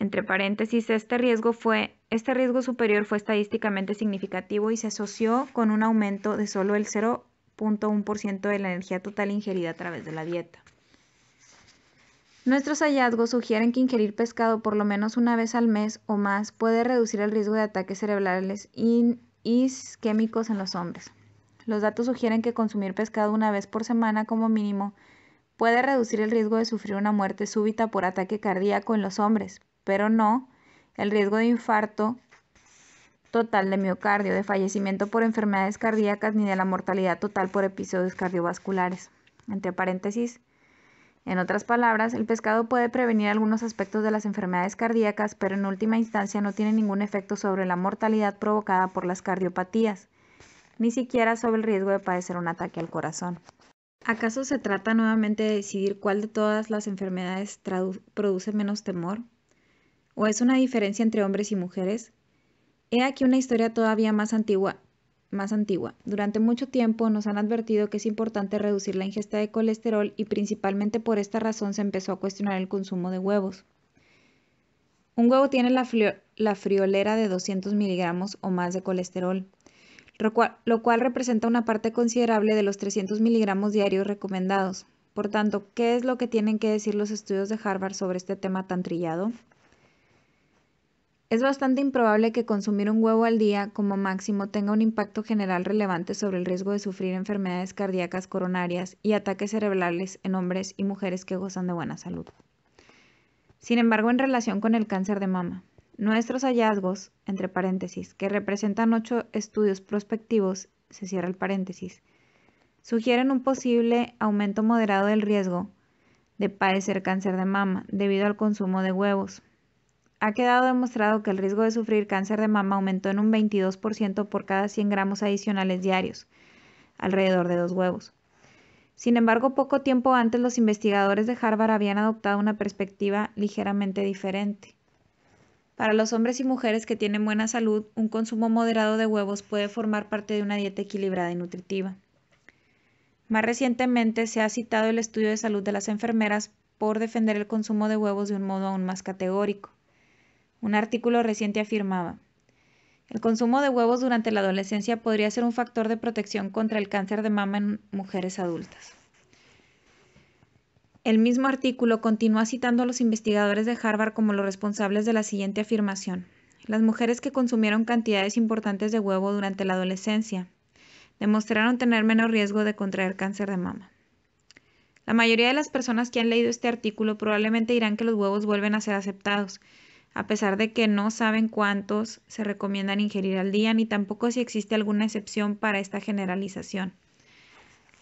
Entre paréntesis, este riesgo, fue, este riesgo superior fue estadísticamente significativo y se asoció con un aumento de solo el 0.1% de la energía total ingerida a través de la dieta. Nuestros hallazgos sugieren que ingerir pescado por lo menos una vez al mes o más puede reducir el riesgo de ataques cerebrales y químicos en los hombres. Los datos sugieren que consumir pescado una vez por semana como mínimo puede reducir el riesgo de sufrir una muerte súbita por ataque cardíaco en los hombres, pero no el riesgo de infarto total de miocardio, de fallecimiento por enfermedades cardíacas ni de la mortalidad total por episodios cardiovasculares. Entre paréntesis, en otras palabras, el pescado puede prevenir algunos aspectos de las enfermedades cardíacas, pero en última instancia no tiene ningún efecto sobre la mortalidad provocada por las cardiopatías, ni siquiera sobre el riesgo de padecer un ataque al corazón. ¿Acaso se trata nuevamente de decidir cuál de todas las enfermedades produce menos temor? ¿O es una diferencia entre hombres y mujeres? He aquí una historia todavía más antigua más antigua. Durante mucho tiempo nos han advertido que es importante reducir la ingesta de colesterol y principalmente por esta razón se empezó a cuestionar el consumo de huevos. Un huevo tiene la, friolera de 200 miligramos o más de colesterol, lo cual, lo cual representa una parte considerable de los 300 miligramos diarios recomendados. Por tanto, ¿qué es lo que tienen que decir los estudios de Harvard sobre este tema tan trillado? Es bastante improbable que consumir un huevo al día como máximo tenga un impacto general relevante sobre el riesgo de sufrir enfermedades cardíacas coronarias y ataques cerebrales en hombres y mujeres que gozan de buena salud. Sin embargo, en relación con el cáncer de mama, nuestros hallazgos, entre paréntesis, que representan ocho estudios prospectivos, se cierra el paréntesis, sugieren un posible aumento moderado del riesgo de padecer cáncer de mama debido al consumo de huevos, ha quedado demostrado que el riesgo de sufrir cáncer de mama aumentó en un 22% por cada 100 gramos adicionales diarios, alrededor de dos huevos. Sin embargo, poco tiempo antes los investigadores de Harvard habían adoptado una perspectiva ligeramente diferente. Para los hombres y mujeres que tienen buena salud, un consumo moderado de huevos puede formar parte de una dieta equilibrada y nutritiva. Más recientemente se ha citado el estudio de salud de las enfermeras por defender el consumo de huevos de un modo aún más categórico. Un artículo reciente afirmaba, el consumo de huevos durante la adolescencia podría ser un factor de protección contra el cáncer de mama en mujeres adultas. El mismo artículo continúa citando a los investigadores de Harvard como los responsables de la siguiente afirmación. Las mujeres que consumieron cantidades importantes de huevo durante la adolescencia demostraron tener menos riesgo de contraer cáncer de mama. La mayoría de las personas que han leído este artículo probablemente dirán que los huevos vuelven a ser aceptados, a pesar de que no saben cuántos se recomiendan ingerir al día, ni tampoco si existe alguna excepción para esta generalización.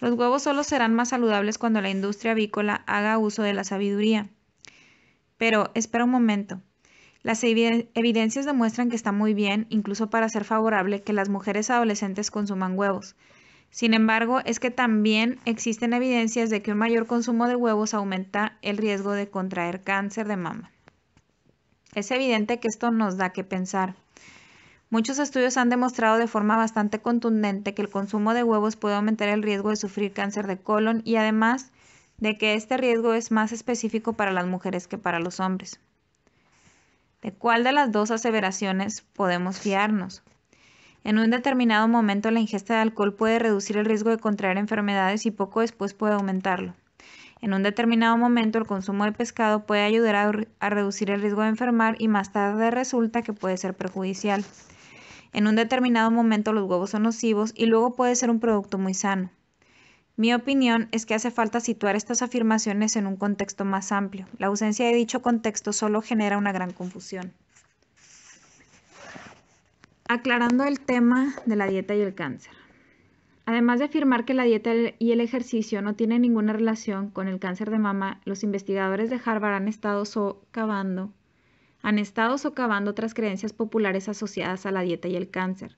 Los huevos solo serán más saludables cuando la industria avícola haga uso de la sabiduría. Pero espera un momento. Las evidencias demuestran que está muy bien, incluso para ser favorable, que las mujeres adolescentes consuman huevos. Sin embargo, es que también existen evidencias de que un mayor consumo de huevos aumenta el riesgo de contraer cáncer de mama. Es evidente que esto nos da que pensar. Muchos estudios han demostrado de forma bastante contundente que el consumo de huevos puede aumentar el riesgo de sufrir cáncer de colon y además de que este riesgo es más específico para las mujeres que para los hombres. ¿De cuál de las dos aseveraciones podemos fiarnos? En un determinado momento la ingesta de alcohol puede reducir el riesgo de contraer enfermedades y poco después puede aumentarlo. En un determinado momento el consumo de pescado puede ayudar a, reducir el riesgo de enfermar y más tarde resulta que puede ser perjudicial. En un determinado momento los huevos son nocivos y luego puede ser un producto muy sano. Mi opinión es que hace falta situar estas afirmaciones en un contexto más amplio. La ausencia de dicho contexto solo genera una gran confusión. Aclarando el tema de la dieta y el cáncer. Además de afirmar que la dieta y el ejercicio no tienen ninguna relación con el cáncer de mama, los investigadores de Harvard han estado socavando, han estado otras creencias populares asociadas a la dieta y el cáncer.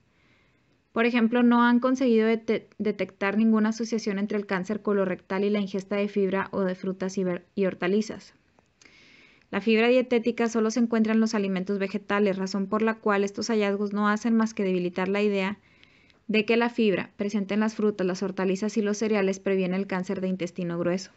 Por ejemplo, no han conseguido detectar ninguna asociación entre el cáncer colorectal y la ingesta de fibra o de frutas y, y hortalizas. La fibra dietética solo se encuentra en los alimentos vegetales, razón por la cual estos hallazgos no hacen más que debilitar la idea de que la fibra presente en las frutas, las hortalizas y los cereales previene el cáncer de intestino grueso.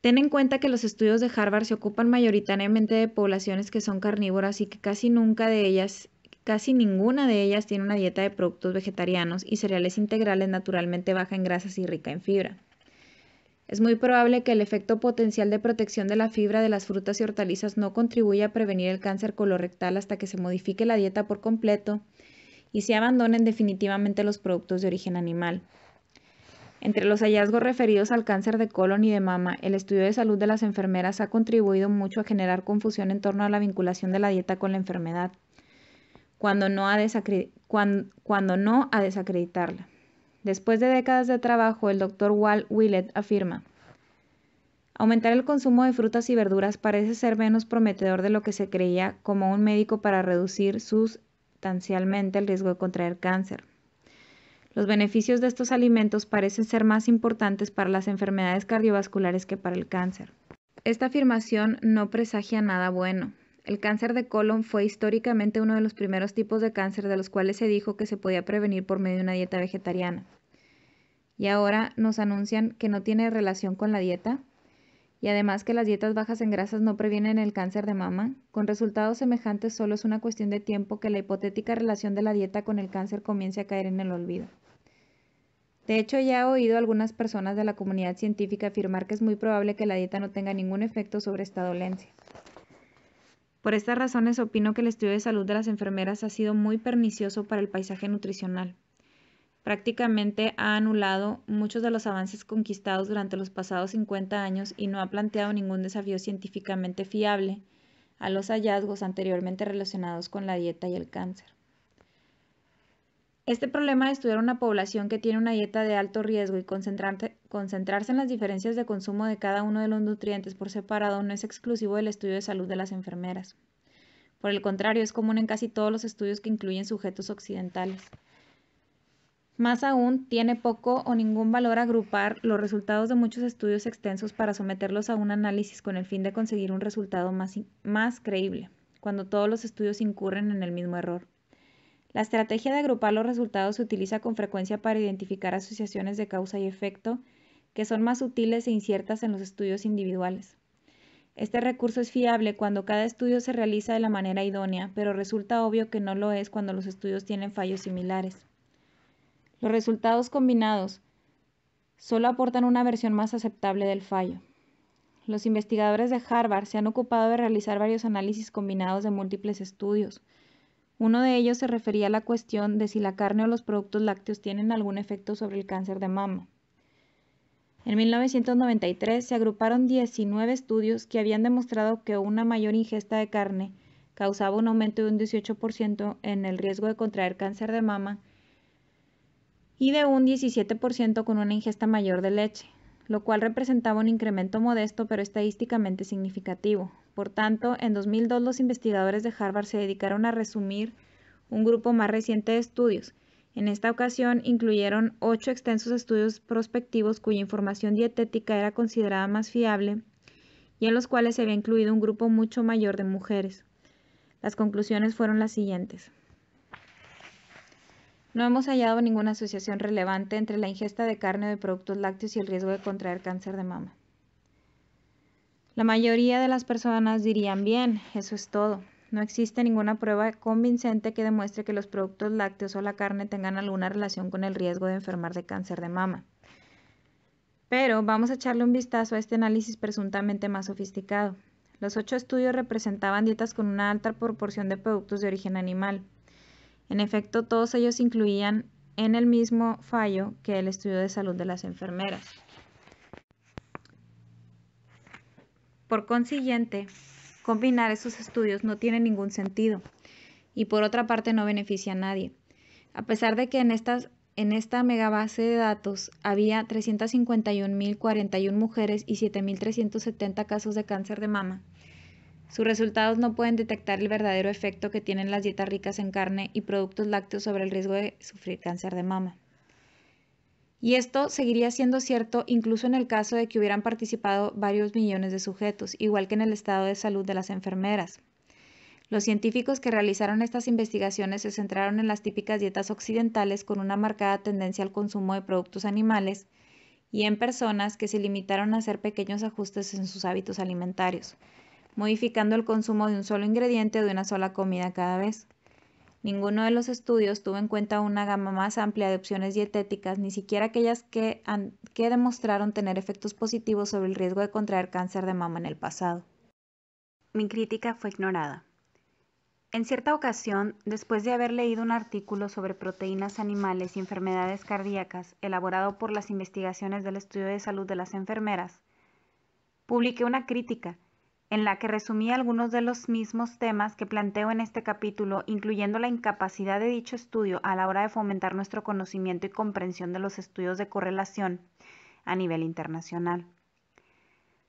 Ten en cuenta que los estudios de Harvard se ocupan mayoritariamente de poblaciones que son carnívoras y que casi nunca de ellas, casi ninguna de ellas tiene una dieta de productos vegetarianos y cereales integrales naturalmente baja en grasas y rica en fibra. Es muy probable que el efecto potencial de protección de la fibra de las frutas y hortalizas no contribuya a prevenir el cáncer colorectal hasta que se modifique la dieta por completo y se abandonen definitivamente los productos de origen animal. Entre los hallazgos referidos al cáncer de colon y de mama, el estudio de salud de las enfermeras ha contribuido mucho a generar confusión en torno a la vinculación de la dieta con la enfermedad, cuando no a, desacreditarla. Después de décadas de trabajo, el doctor Wal Willett afirma, Aumentar el consumo de frutas y verduras parece ser menos prometedor de lo que se creía como un médico para reducir sus sustancialmente el riesgo de contraer cáncer. Los beneficios de estos alimentos parecen ser más importantes para las enfermedades cardiovasculares que para el cáncer. Esta afirmación no presagia nada bueno. El cáncer de colon fue históricamente uno de los primeros tipos de cáncer de los cuales se dijo que se podía prevenir por medio de una dieta vegetariana. Y ahora nos anuncian que no tiene relación con la dieta y además que las dietas bajas en grasas no previenen el cáncer de mama, con resultados semejantes solo es una cuestión de tiempo que la hipotética relación de la dieta con el cáncer comience a caer en el olvido. De hecho, ya he oído a algunas personas de la comunidad científica afirmar que es muy probable que la dieta no tenga ningún efecto sobre esta dolencia. Por estas razones opino que el estudio de salud de las enfermeras ha sido muy pernicioso para el paisaje nutricional, prácticamente ha anulado muchos de los avances conquistados durante los pasados 50 años y no ha planteado ningún desafío científicamente fiable a los hallazgos anteriormente relacionados con la dieta y el cáncer. Este problema de estudiar una población que tiene una dieta de alto riesgo y concentrarse en las diferencias de consumo de cada uno de los nutrientes por separado no es exclusivo del estudio de salud de las enfermeras. Por el contrario, es común en casi todos los estudios que incluyen sujetos occidentales. Más aún, tiene poco o ningún valor agrupar los resultados de muchos estudios extensos para someterlos a un análisis con el fin de conseguir un resultado más, creíble, cuando todos los estudios incurren en el mismo error. La estrategia de agrupar los resultados se utiliza con frecuencia para identificar asociaciones de causa y efecto que son más sutiles e inciertas en los estudios individuales. Este recurso es fiable cuando cada estudio se realiza de la manera idónea, pero resulta obvio que no lo es cuando los estudios tienen fallos similares. Los resultados combinados solo aportan una versión más aceptable del fallo. Los investigadores de Harvard se han ocupado de realizar varios análisis combinados de múltiples estudios. Uno de ellos se refería a la cuestión de si la carne o los productos lácteos tienen algún efecto sobre el cáncer de mama. En 1993 se agruparon 19 estudios que habían demostrado que una mayor ingesta de carne causaba un aumento de un 18% en el riesgo de contraer cáncer de mama y de un 17% con una ingesta mayor de leche, lo cual representaba un incremento modesto pero estadísticamente significativo. Por tanto, en 2002 los investigadores de Harvard se dedicaron a resumir un grupo más reciente de estudios. En esta ocasión incluyeron ocho extensos estudios prospectivos cuya información dietética era considerada más fiable y en los cuales se había incluido un grupo mucho mayor de mujeres. Las conclusiones fueron las siguientes. No hemos hallado ninguna asociación relevante entre la ingesta de carne o de productos lácteos y el riesgo de contraer cáncer de mama. La mayoría de las personas dirían bien, eso es todo. No existe ninguna prueba convincente que demuestre que los productos lácteos o la carne tengan alguna relación con el riesgo de enfermar de cáncer de mama. Pero vamos a echarle un vistazo a este análisis presuntamente más sofisticado. Los ocho estudios representaban dietas con una alta proporción de productos de origen animal. En efecto, todos ellos incluían en el mismo fallo que el estudio de salud de las enfermeras. Por consiguiente, combinar esos estudios no tiene ningún sentido y por otra parte no beneficia a nadie. A pesar de que en, estas, en esta megabase de datos había 351.041 mujeres y 7.370 casos de cáncer de mama, sus resultados no pueden detectar el verdadero efecto que tienen las dietas ricas en carne y productos lácteos sobre el riesgo de sufrir cáncer de mama. Y esto seguiría siendo cierto incluso en el caso de que hubieran participado varios millones de sujetos, igual que en el estado de salud de las enfermeras. Los científicos que realizaron estas investigaciones se centraron en las típicas dietas occidentales con una marcada tendencia al consumo de productos animales y en personas que se limitaron a hacer pequeños ajustes en sus hábitos alimentarios modificando el consumo de un solo ingrediente de una sola comida cada vez. Ninguno de los estudios tuvo en cuenta una gama más amplia de opciones dietéticas, ni siquiera aquellas que, que, demostraron tener efectos positivos sobre el riesgo de contraer cáncer de mama en el pasado. Mi crítica fue ignorada. En cierta ocasión, después de haber leído un artículo sobre proteínas animales y enfermedades cardíacas elaborado por las investigaciones del estudio de salud de las enfermeras, publiqué una crítica en la que resumí algunos de los mismos temas que planteo en este capítulo, incluyendo la incapacidad de dicho estudio a la hora de fomentar nuestro conocimiento y comprensión de los estudios de correlación a nivel internacional.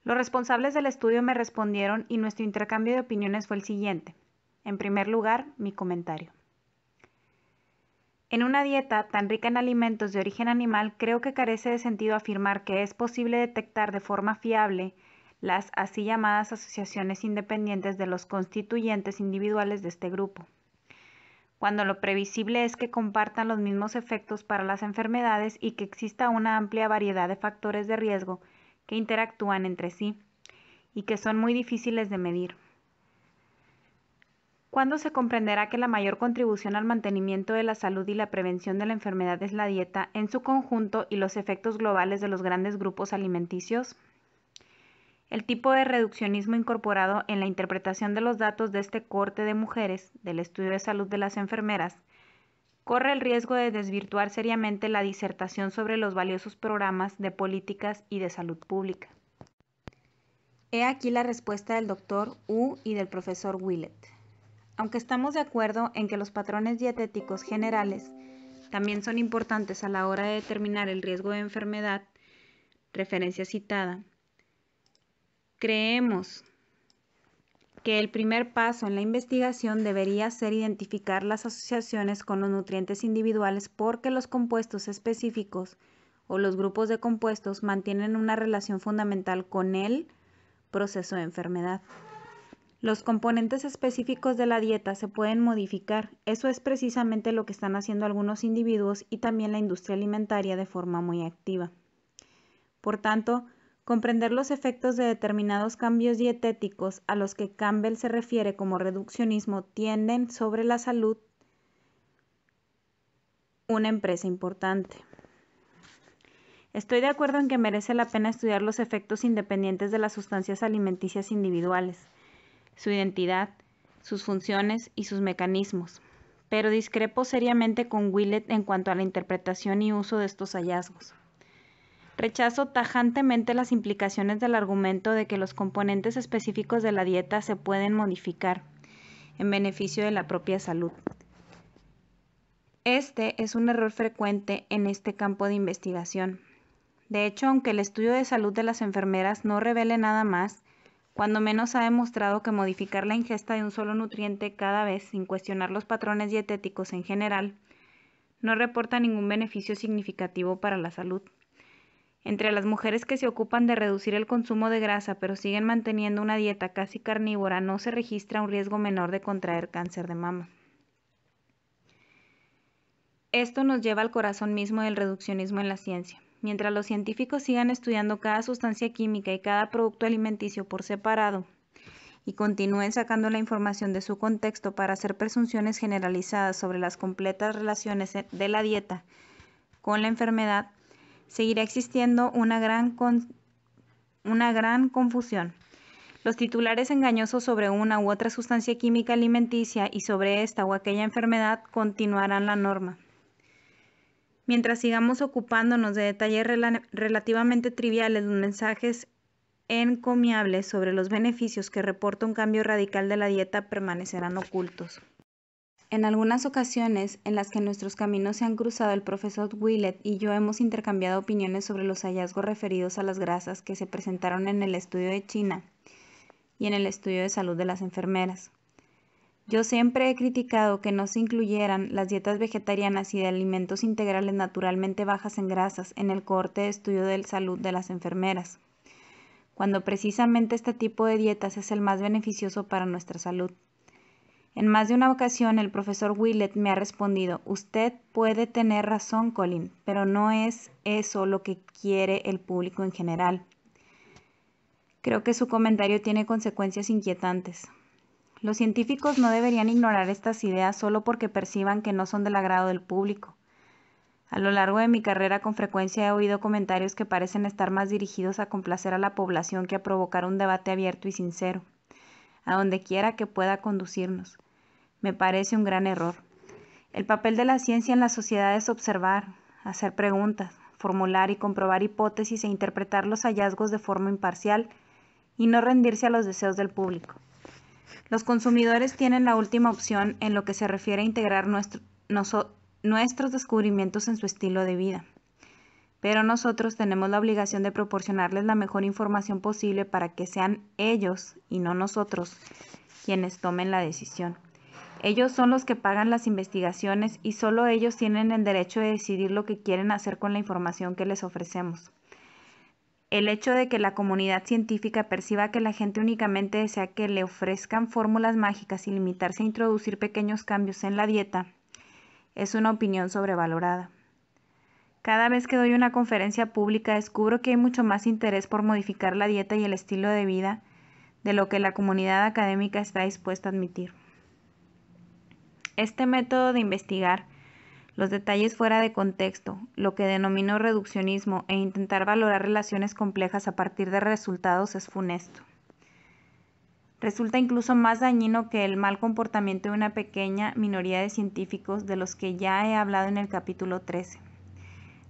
Los responsables del estudio me respondieron y nuestro intercambio de opiniones fue el siguiente. En primer lugar, mi comentario. En una dieta tan rica en alimentos de origen animal, creo que carece de sentido afirmar que es posible detectar de forma fiable las así llamadas asociaciones independientes de los constituyentes individuales de este grupo. Cuando lo previsible es que compartan los mismos efectos para las enfermedades y que exista una amplia variedad de factores de riesgo que interactúan entre sí y que son muy difíciles de medir. ¿Cuándo se comprenderá que la mayor contribución al mantenimiento de la salud y la prevención de la enfermedad es la dieta en su conjunto y los efectos globales de los grandes grupos alimenticios? el tipo de reduccionismo incorporado en la interpretación de los datos de este corte de mujeres del estudio de salud de las enfermeras corre el riesgo de desvirtuar seriamente la disertación sobre los valiosos programas de políticas y de salud pública. He aquí la respuesta del doctor U y del profesor Willett. Aunque estamos de acuerdo en que los patrones dietéticos generales también son importantes a la hora de determinar el riesgo de enfermedad, referencia citada, Creemos que el primer paso en la investigación debería ser identificar las asociaciones con los nutrientes individuales porque los compuestos específicos o los grupos de compuestos mantienen una relación fundamental con el proceso de enfermedad. Los componentes específicos de la dieta se pueden modificar. Eso es precisamente lo que están haciendo algunos individuos y también la industria alimentaria de forma muy activa. Por tanto, comprender los efectos de determinados cambios dietéticos a los que Campbell se refiere como reduccionismo tienden sobre la salud una empresa importante. Estoy de acuerdo en que merece la pena estudiar los efectos independientes de las sustancias alimenticias individuales, su identidad, sus funciones y sus mecanismos, pero discrepo seriamente con Willett en cuanto a la interpretación y uso de estos hallazgos. Rechazo tajantemente las implicaciones del argumento de que los componentes específicos de la dieta se pueden modificar en beneficio de la propia salud. Este es un error frecuente en este campo de investigación. De hecho, aunque el estudio de salud de las enfermeras no revele nada más, cuando menos ha demostrado que modificar la ingesta de un solo nutriente cada vez sin cuestionar los patrones dietéticos en general no reporta ningún beneficio significativo para la salud. Entre las mujeres que se ocupan de reducir el consumo de grasa pero siguen manteniendo una dieta casi carnívora, no se registra un riesgo menor de contraer cáncer de mama. Esto nos lleva al corazón mismo del reduccionismo en la ciencia. Mientras los científicos sigan estudiando cada sustancia química y cada producto alimenticio por separado y continúen sacando la información de su contexto para hacer presunciones generalizadas sobre las completas relaciones de la dieta con la enfermedad, seguirá existiendo una gran, confusión. Los titulares engañosos sobre una u otra sustancia química alimenticia y sobre esta o aquella enfermedad continuarán la norma. Mientras sigamos ocupándonos de detalles relativamente triviales los mensajes encomiables sobre los beneficios que reporta un cambio radical de la dieta permanecerán ocultos. En algunas ocasiones en las que nuestros caminos se han cruzado, el profesor Willett y yo hemos intercambiado opiniones sobre los hallazgos referidos a las grasas que se presentaron en el estudio de China y en el estudio de salud de las enfermeras. Yo siempre he criticado que no se incluyeran las dietas vegetarianas y de alimentos integrales naturalmente bajas en grasas en el corte de estudio de salud de las enfermeras, cuando precisamente este tipo de dietas es el más beneficioso para nuestra salud. En más de una ocasión el profesor Willett me ha respondido, usted puede tener razón, Colin, pero no es eso lo que quiere el público en general. Creo que su comentario tiene consecuencias inquietantes. Los científicos no deberían ignorar estas ideas solo porque perciban que no son del agrado del público. A lo largo de mi carrera con frecuencia he oído comentarios que parecen estar más dirigidos a complacer a la población que a provocar un debate abierto y sincero, a donde quiera que pueda conducirnos. Me parece un gran error. El papel de la ciencia en la sociedad es observar, hacer preguntas, formular y comprobar hipótesis e interpretar los hallazgos de forma imparcial y no rendirse a los deseos del público. Los consumidores tienen la última opción en lo que se refiere a integrar nuestros descubrimientos en su estilo de vida, pero nosotros tenemos la obligación de proporcionarles la mejor información posible para que sean ellos y no nosotros quienes tomen la decisión. Ellos son los que pagan las investigaciones y solo ellos tienen el derecho de decidir lo que quieren hacer con la información que les ofrecemos. El hecho de que la comunidad científica perciba que la gente únicamente desea que le ofrezcan fórmulas mágicas y limitarse a introducir pequeños cambios en la dieta es una opinión sobrevalorada. Cada vez que doy una conferencia pública descubro que hay mucho más interés por modificar la dieta y el estilo de vida de lo que la comunidad académica está dispuesta a admitir. Este método de investigar los detalles fuera de contexto, lo que denomino reduccionismo, e intentar valorar relaciones complejas a partir de resultados es funesto. Resulta incluso más dañino que el mal comportamiento de una pequeña minoría de científicos de los que ya he hablado en el capítulo 13.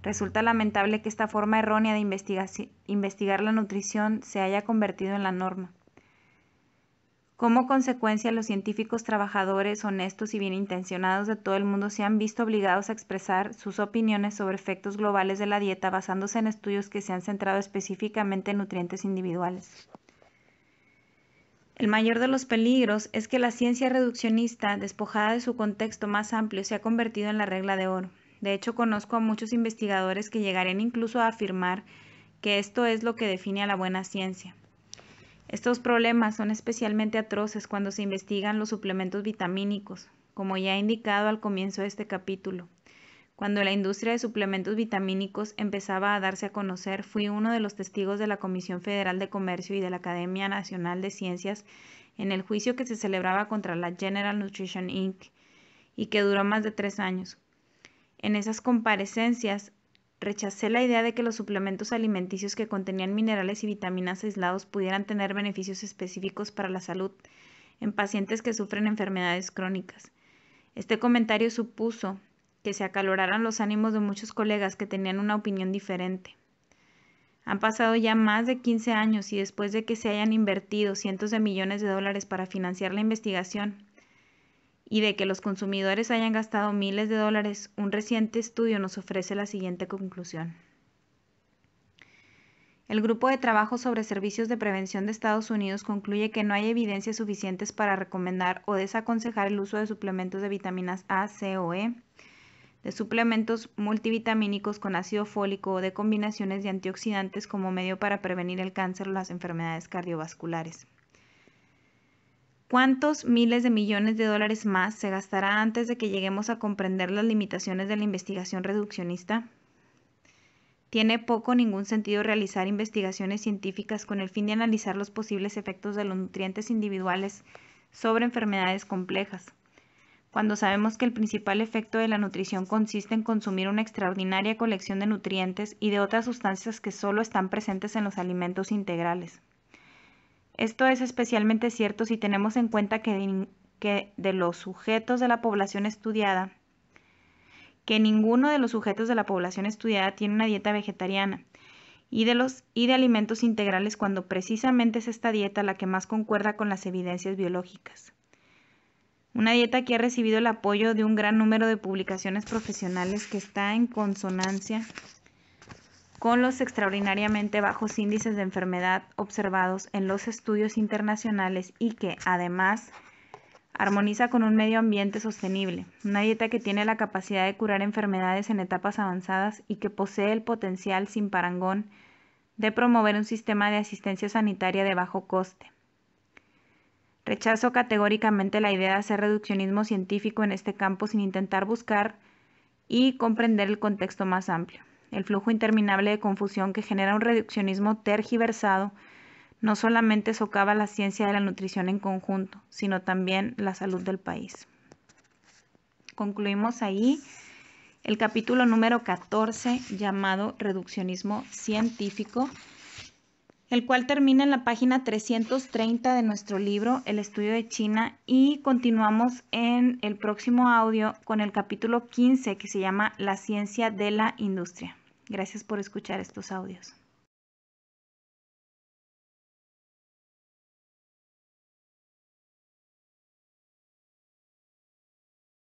Resulta lamentable que esta forma errónea de investigar la nutrición se haya convertido en la norma. Como consecuencia, los científicos trabajadores honestos y bien intencionados de todo el mundo se han visto obligados a expresar sus opiniones sobre efectos globales de la dieta basándose en estudios que se han centrado específicamente en nutrientes individuales. El mayor de los peligros es que la ciencia reduccionista, despojada de su contexto más amplio, se ha convertido en la regla de oro. De hecho, conozco a muchos investigadores que llegarían incluso a afirmar que esto es lo que define a la buena ciencia. Estos problemas son especialmente atroces cuando se investigan los suplementos vitamínicos, como ya he indicado al comienzo de este capítulo. Cuando la industria de suplementos vitamínicos empezaba a darse a conocer, fui uno de los testigos de la Comisión Federal de Comercio y de la Academia Nacional de Ciencias en el juicio que se celebraba contra la General Nutrition Inc. y que duró más de tres años. En esas comparecencias Rechacé la idea de que los suplementos alimenticios que contenían minerales y vitaminas aislados pudieran tener beneficios específicos para la salud en pacientes que sufren enfermedades crónicas. Este comentario supuso que se acaloraran los ánimos de muchos colegas que tenían una opinión diferente. Han pasado ya más de 15 años y después de que se hayan invertido cientos de millones de dólares para financiar la investigación, y de que los consumidores hayan gastado miles de dólares, un reciente estudio nos ofrece la siguiente conclusión. El Grupo de Trabajo sobre Servicios de Prevención de Estados Unidos concluye que no hay evidencias suficientes para recomendar o desaconsejar el uso de suplementos de vitaminas A, C o E, de suplementos multivitamínicos con ácido fólico o de combinaciones de antioxidantes como medio para prevenir el cáncer o las enfermedades cardiovasculares. ¿Cuántos miles de millones de dólares más se gastará antes de que lleguemos a comprender las limitaciones de la investigación reduccionista? Tiene poco o ningún sentido realizar investigaciones científicas con el fin de analizar los posibles efectos de los nutrientes individuales sobre enfermedades complejas, cuando sabemos que el principal efecto de la nutrición consiste en consumir una extraordinaria colección de nutrientes y de otras sustancias que solo están presentes en los alimentos integrales. Esto es especialmente cierto si tenemos en cuenta que de, los sujetos de la población estudiada, que ninguno de los sujetos de la población estudiada tiene una dieta vegetariana y de, los, y de alimentos integrales cuando precisamente es esta dieta la que más concuerda con las evidencias biológicas. Una dieta que ha recibido el apoyo de un gran número de publicaciones profesionales que está en consonancia con los extraordinariamente bajos índices de enfermedad observados en los estudios internacionales y que, además, armoniza con un medio ambiente sostenible, una dieta que tiene la capacidad de curar enfermedades en etapas avanzadas y que posee el potencial sin parangón de promover un sistema de asistencia sanitaria de bajo coste. Rechazo categóricamente la idea de hacer reduccionismo científico en este campo sin intentar buscar y comprender el contexto más amplio el flujo interminable de confusión que genera un reduccionismo tergiversado, no solamente socava la ciencia de la nutrición en conjunto, sino también la salud del país. Concluimos ahí el capítulo número 14 llamado Reduccionismo Científico, el cual termina en la página 330 de nuestro libro El Estudio de China y continuamos en el próximo audio con el capítulo 15 que se llama La Ciencia de la Industria. Gracias por escuchar estos audios.